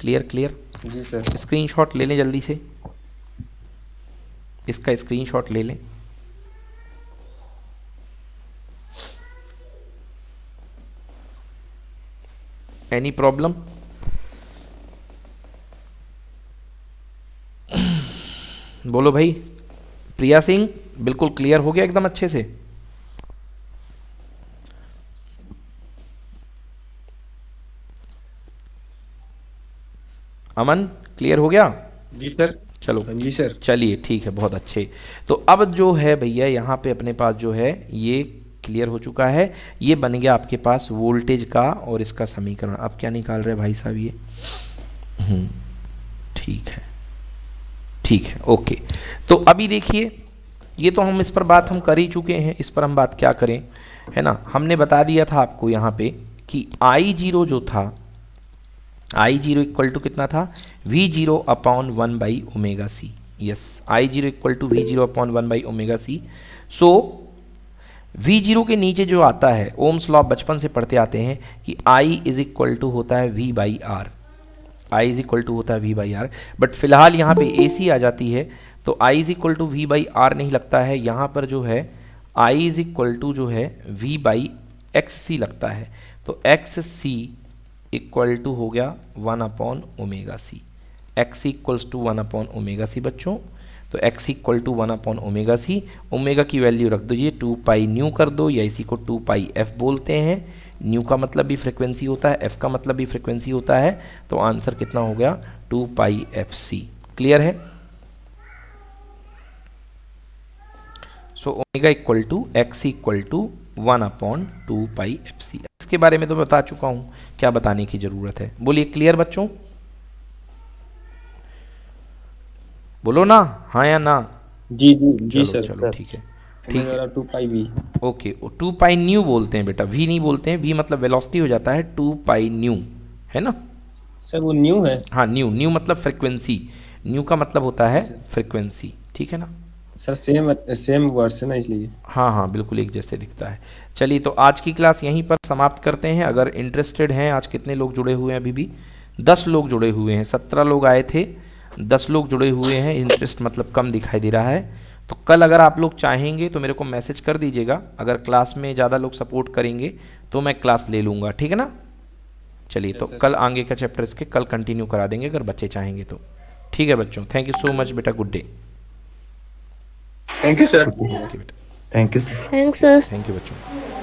क्लियर क्लियर जी सर स्क्रीनशॉट ले लें जल्दी से इसका स्क्रीनशॉट ले लें एनी प्रॉब्लम बोलो भाई प्रिया सिंह बिल्कुल क्लियर हो गया एकदम अच्छे से अमन क्लियर हो गया जी सर चलो हाँ जी सर चलिए ठीक है बहुत अच्छे तो अब जो है भैया यहाँ पे अपने पास जो है ये क्लियर हो चुका है ये बन गया आपके पास वोल्टेज का और इसका समीकरण अब क्या निकाल रहे भाई साहब ये हम्म, ठीक है ठीक है ओके तो अभी देखिए ये तो हम इस पर बात हम कर ही चुके हैं इस पर हम बात क्या करें है ना हमने बता दिया था आपको यहाँ पे कि आई जीरो जो था आई जीरो इक्वल टू कितना था V zero upon one by omega C yes I zero equal to we zero upon one by omega C so V zero के नीचे जो आता है ओम्स लॉ बचपन से पढ़ते आते हैं कि आई इज इक्वल टू होता है V by R I is equal to होता है वी बाई आर बट फिलहाल यहाँ पे ए सी आ जाती है तो I is equal to we by R नहीं लगता है यहाँ पर जो है आई इज इक्वल टू जो है वी बाई एक्स सी लगता है तो एक्स सी इक्वल टू हो गया one upon omega C X equals to one upon omega C बच्चों तो X equal to one upon omega C omega की वैल्यू रख दो ये टू पाई न्यू कर दो या इसी को टू पाई एफ बोलते हैं न्यू का मतलब भी फ्रिक्वेंसी होता है एफ का मतलब भी फ्रिक्वेंसी होता है तो आंसर कितना हो गया two pi F C clear है so omega equal to X equal to one upon two pi F C इसके बारे में तो बता चुका हूं क्या बताने की ज़रूरत है बोलिए क्लियर बच्चों बोलो ना हाँ या ना जी जी जी सर चलो ठीक है ठीक है two pi V okay two pi nu बोलते हैं बेटा वी नहीं बोलते हैं वी मतलब वेलोसिटी हो जाता है टू पाई न्यू है ना सर वो न्यू है हाँ न्यू न्यू मतलब फ्रिक्वेंसी न्यू का मतलब होता है फ्रिक्वेंसी ठीक है ना सर सेम सेम वर्ड्स है ना इसलिए हाँ हाँ बिल्कुल एक जैसे दिखता है चलिए तो आज की क्लास यहीं पर समाप्त करते हैं अगर इंटरेस्टेड हैं आज कितने लोग जुड़े हुए हैं अभी भी दस लोग जुड़े हुए हैं सत्रह लोग आए थे दस लोग जुड़े हुए हैं इंटरेस्ट मतलब कम दिखाई दे रहा है तो कल अगर आप लोग चाहेंगे तो मेरे को मैसेज कर दीजिएगा अगर क्लास में ज़्यादा लोग सपोर्ट करेंगे तो मैं क्लास ले लूँगा ठीक है ना चलिए तो कल आगे का चैप्टर इसके कल कंटिन्यू करा देंगे अगर बच्चे चाहेंगे तो ठीक है बच्चों थैंक यू सो मच बेटा good day thank you sir thank you thank sir thank you बच्चों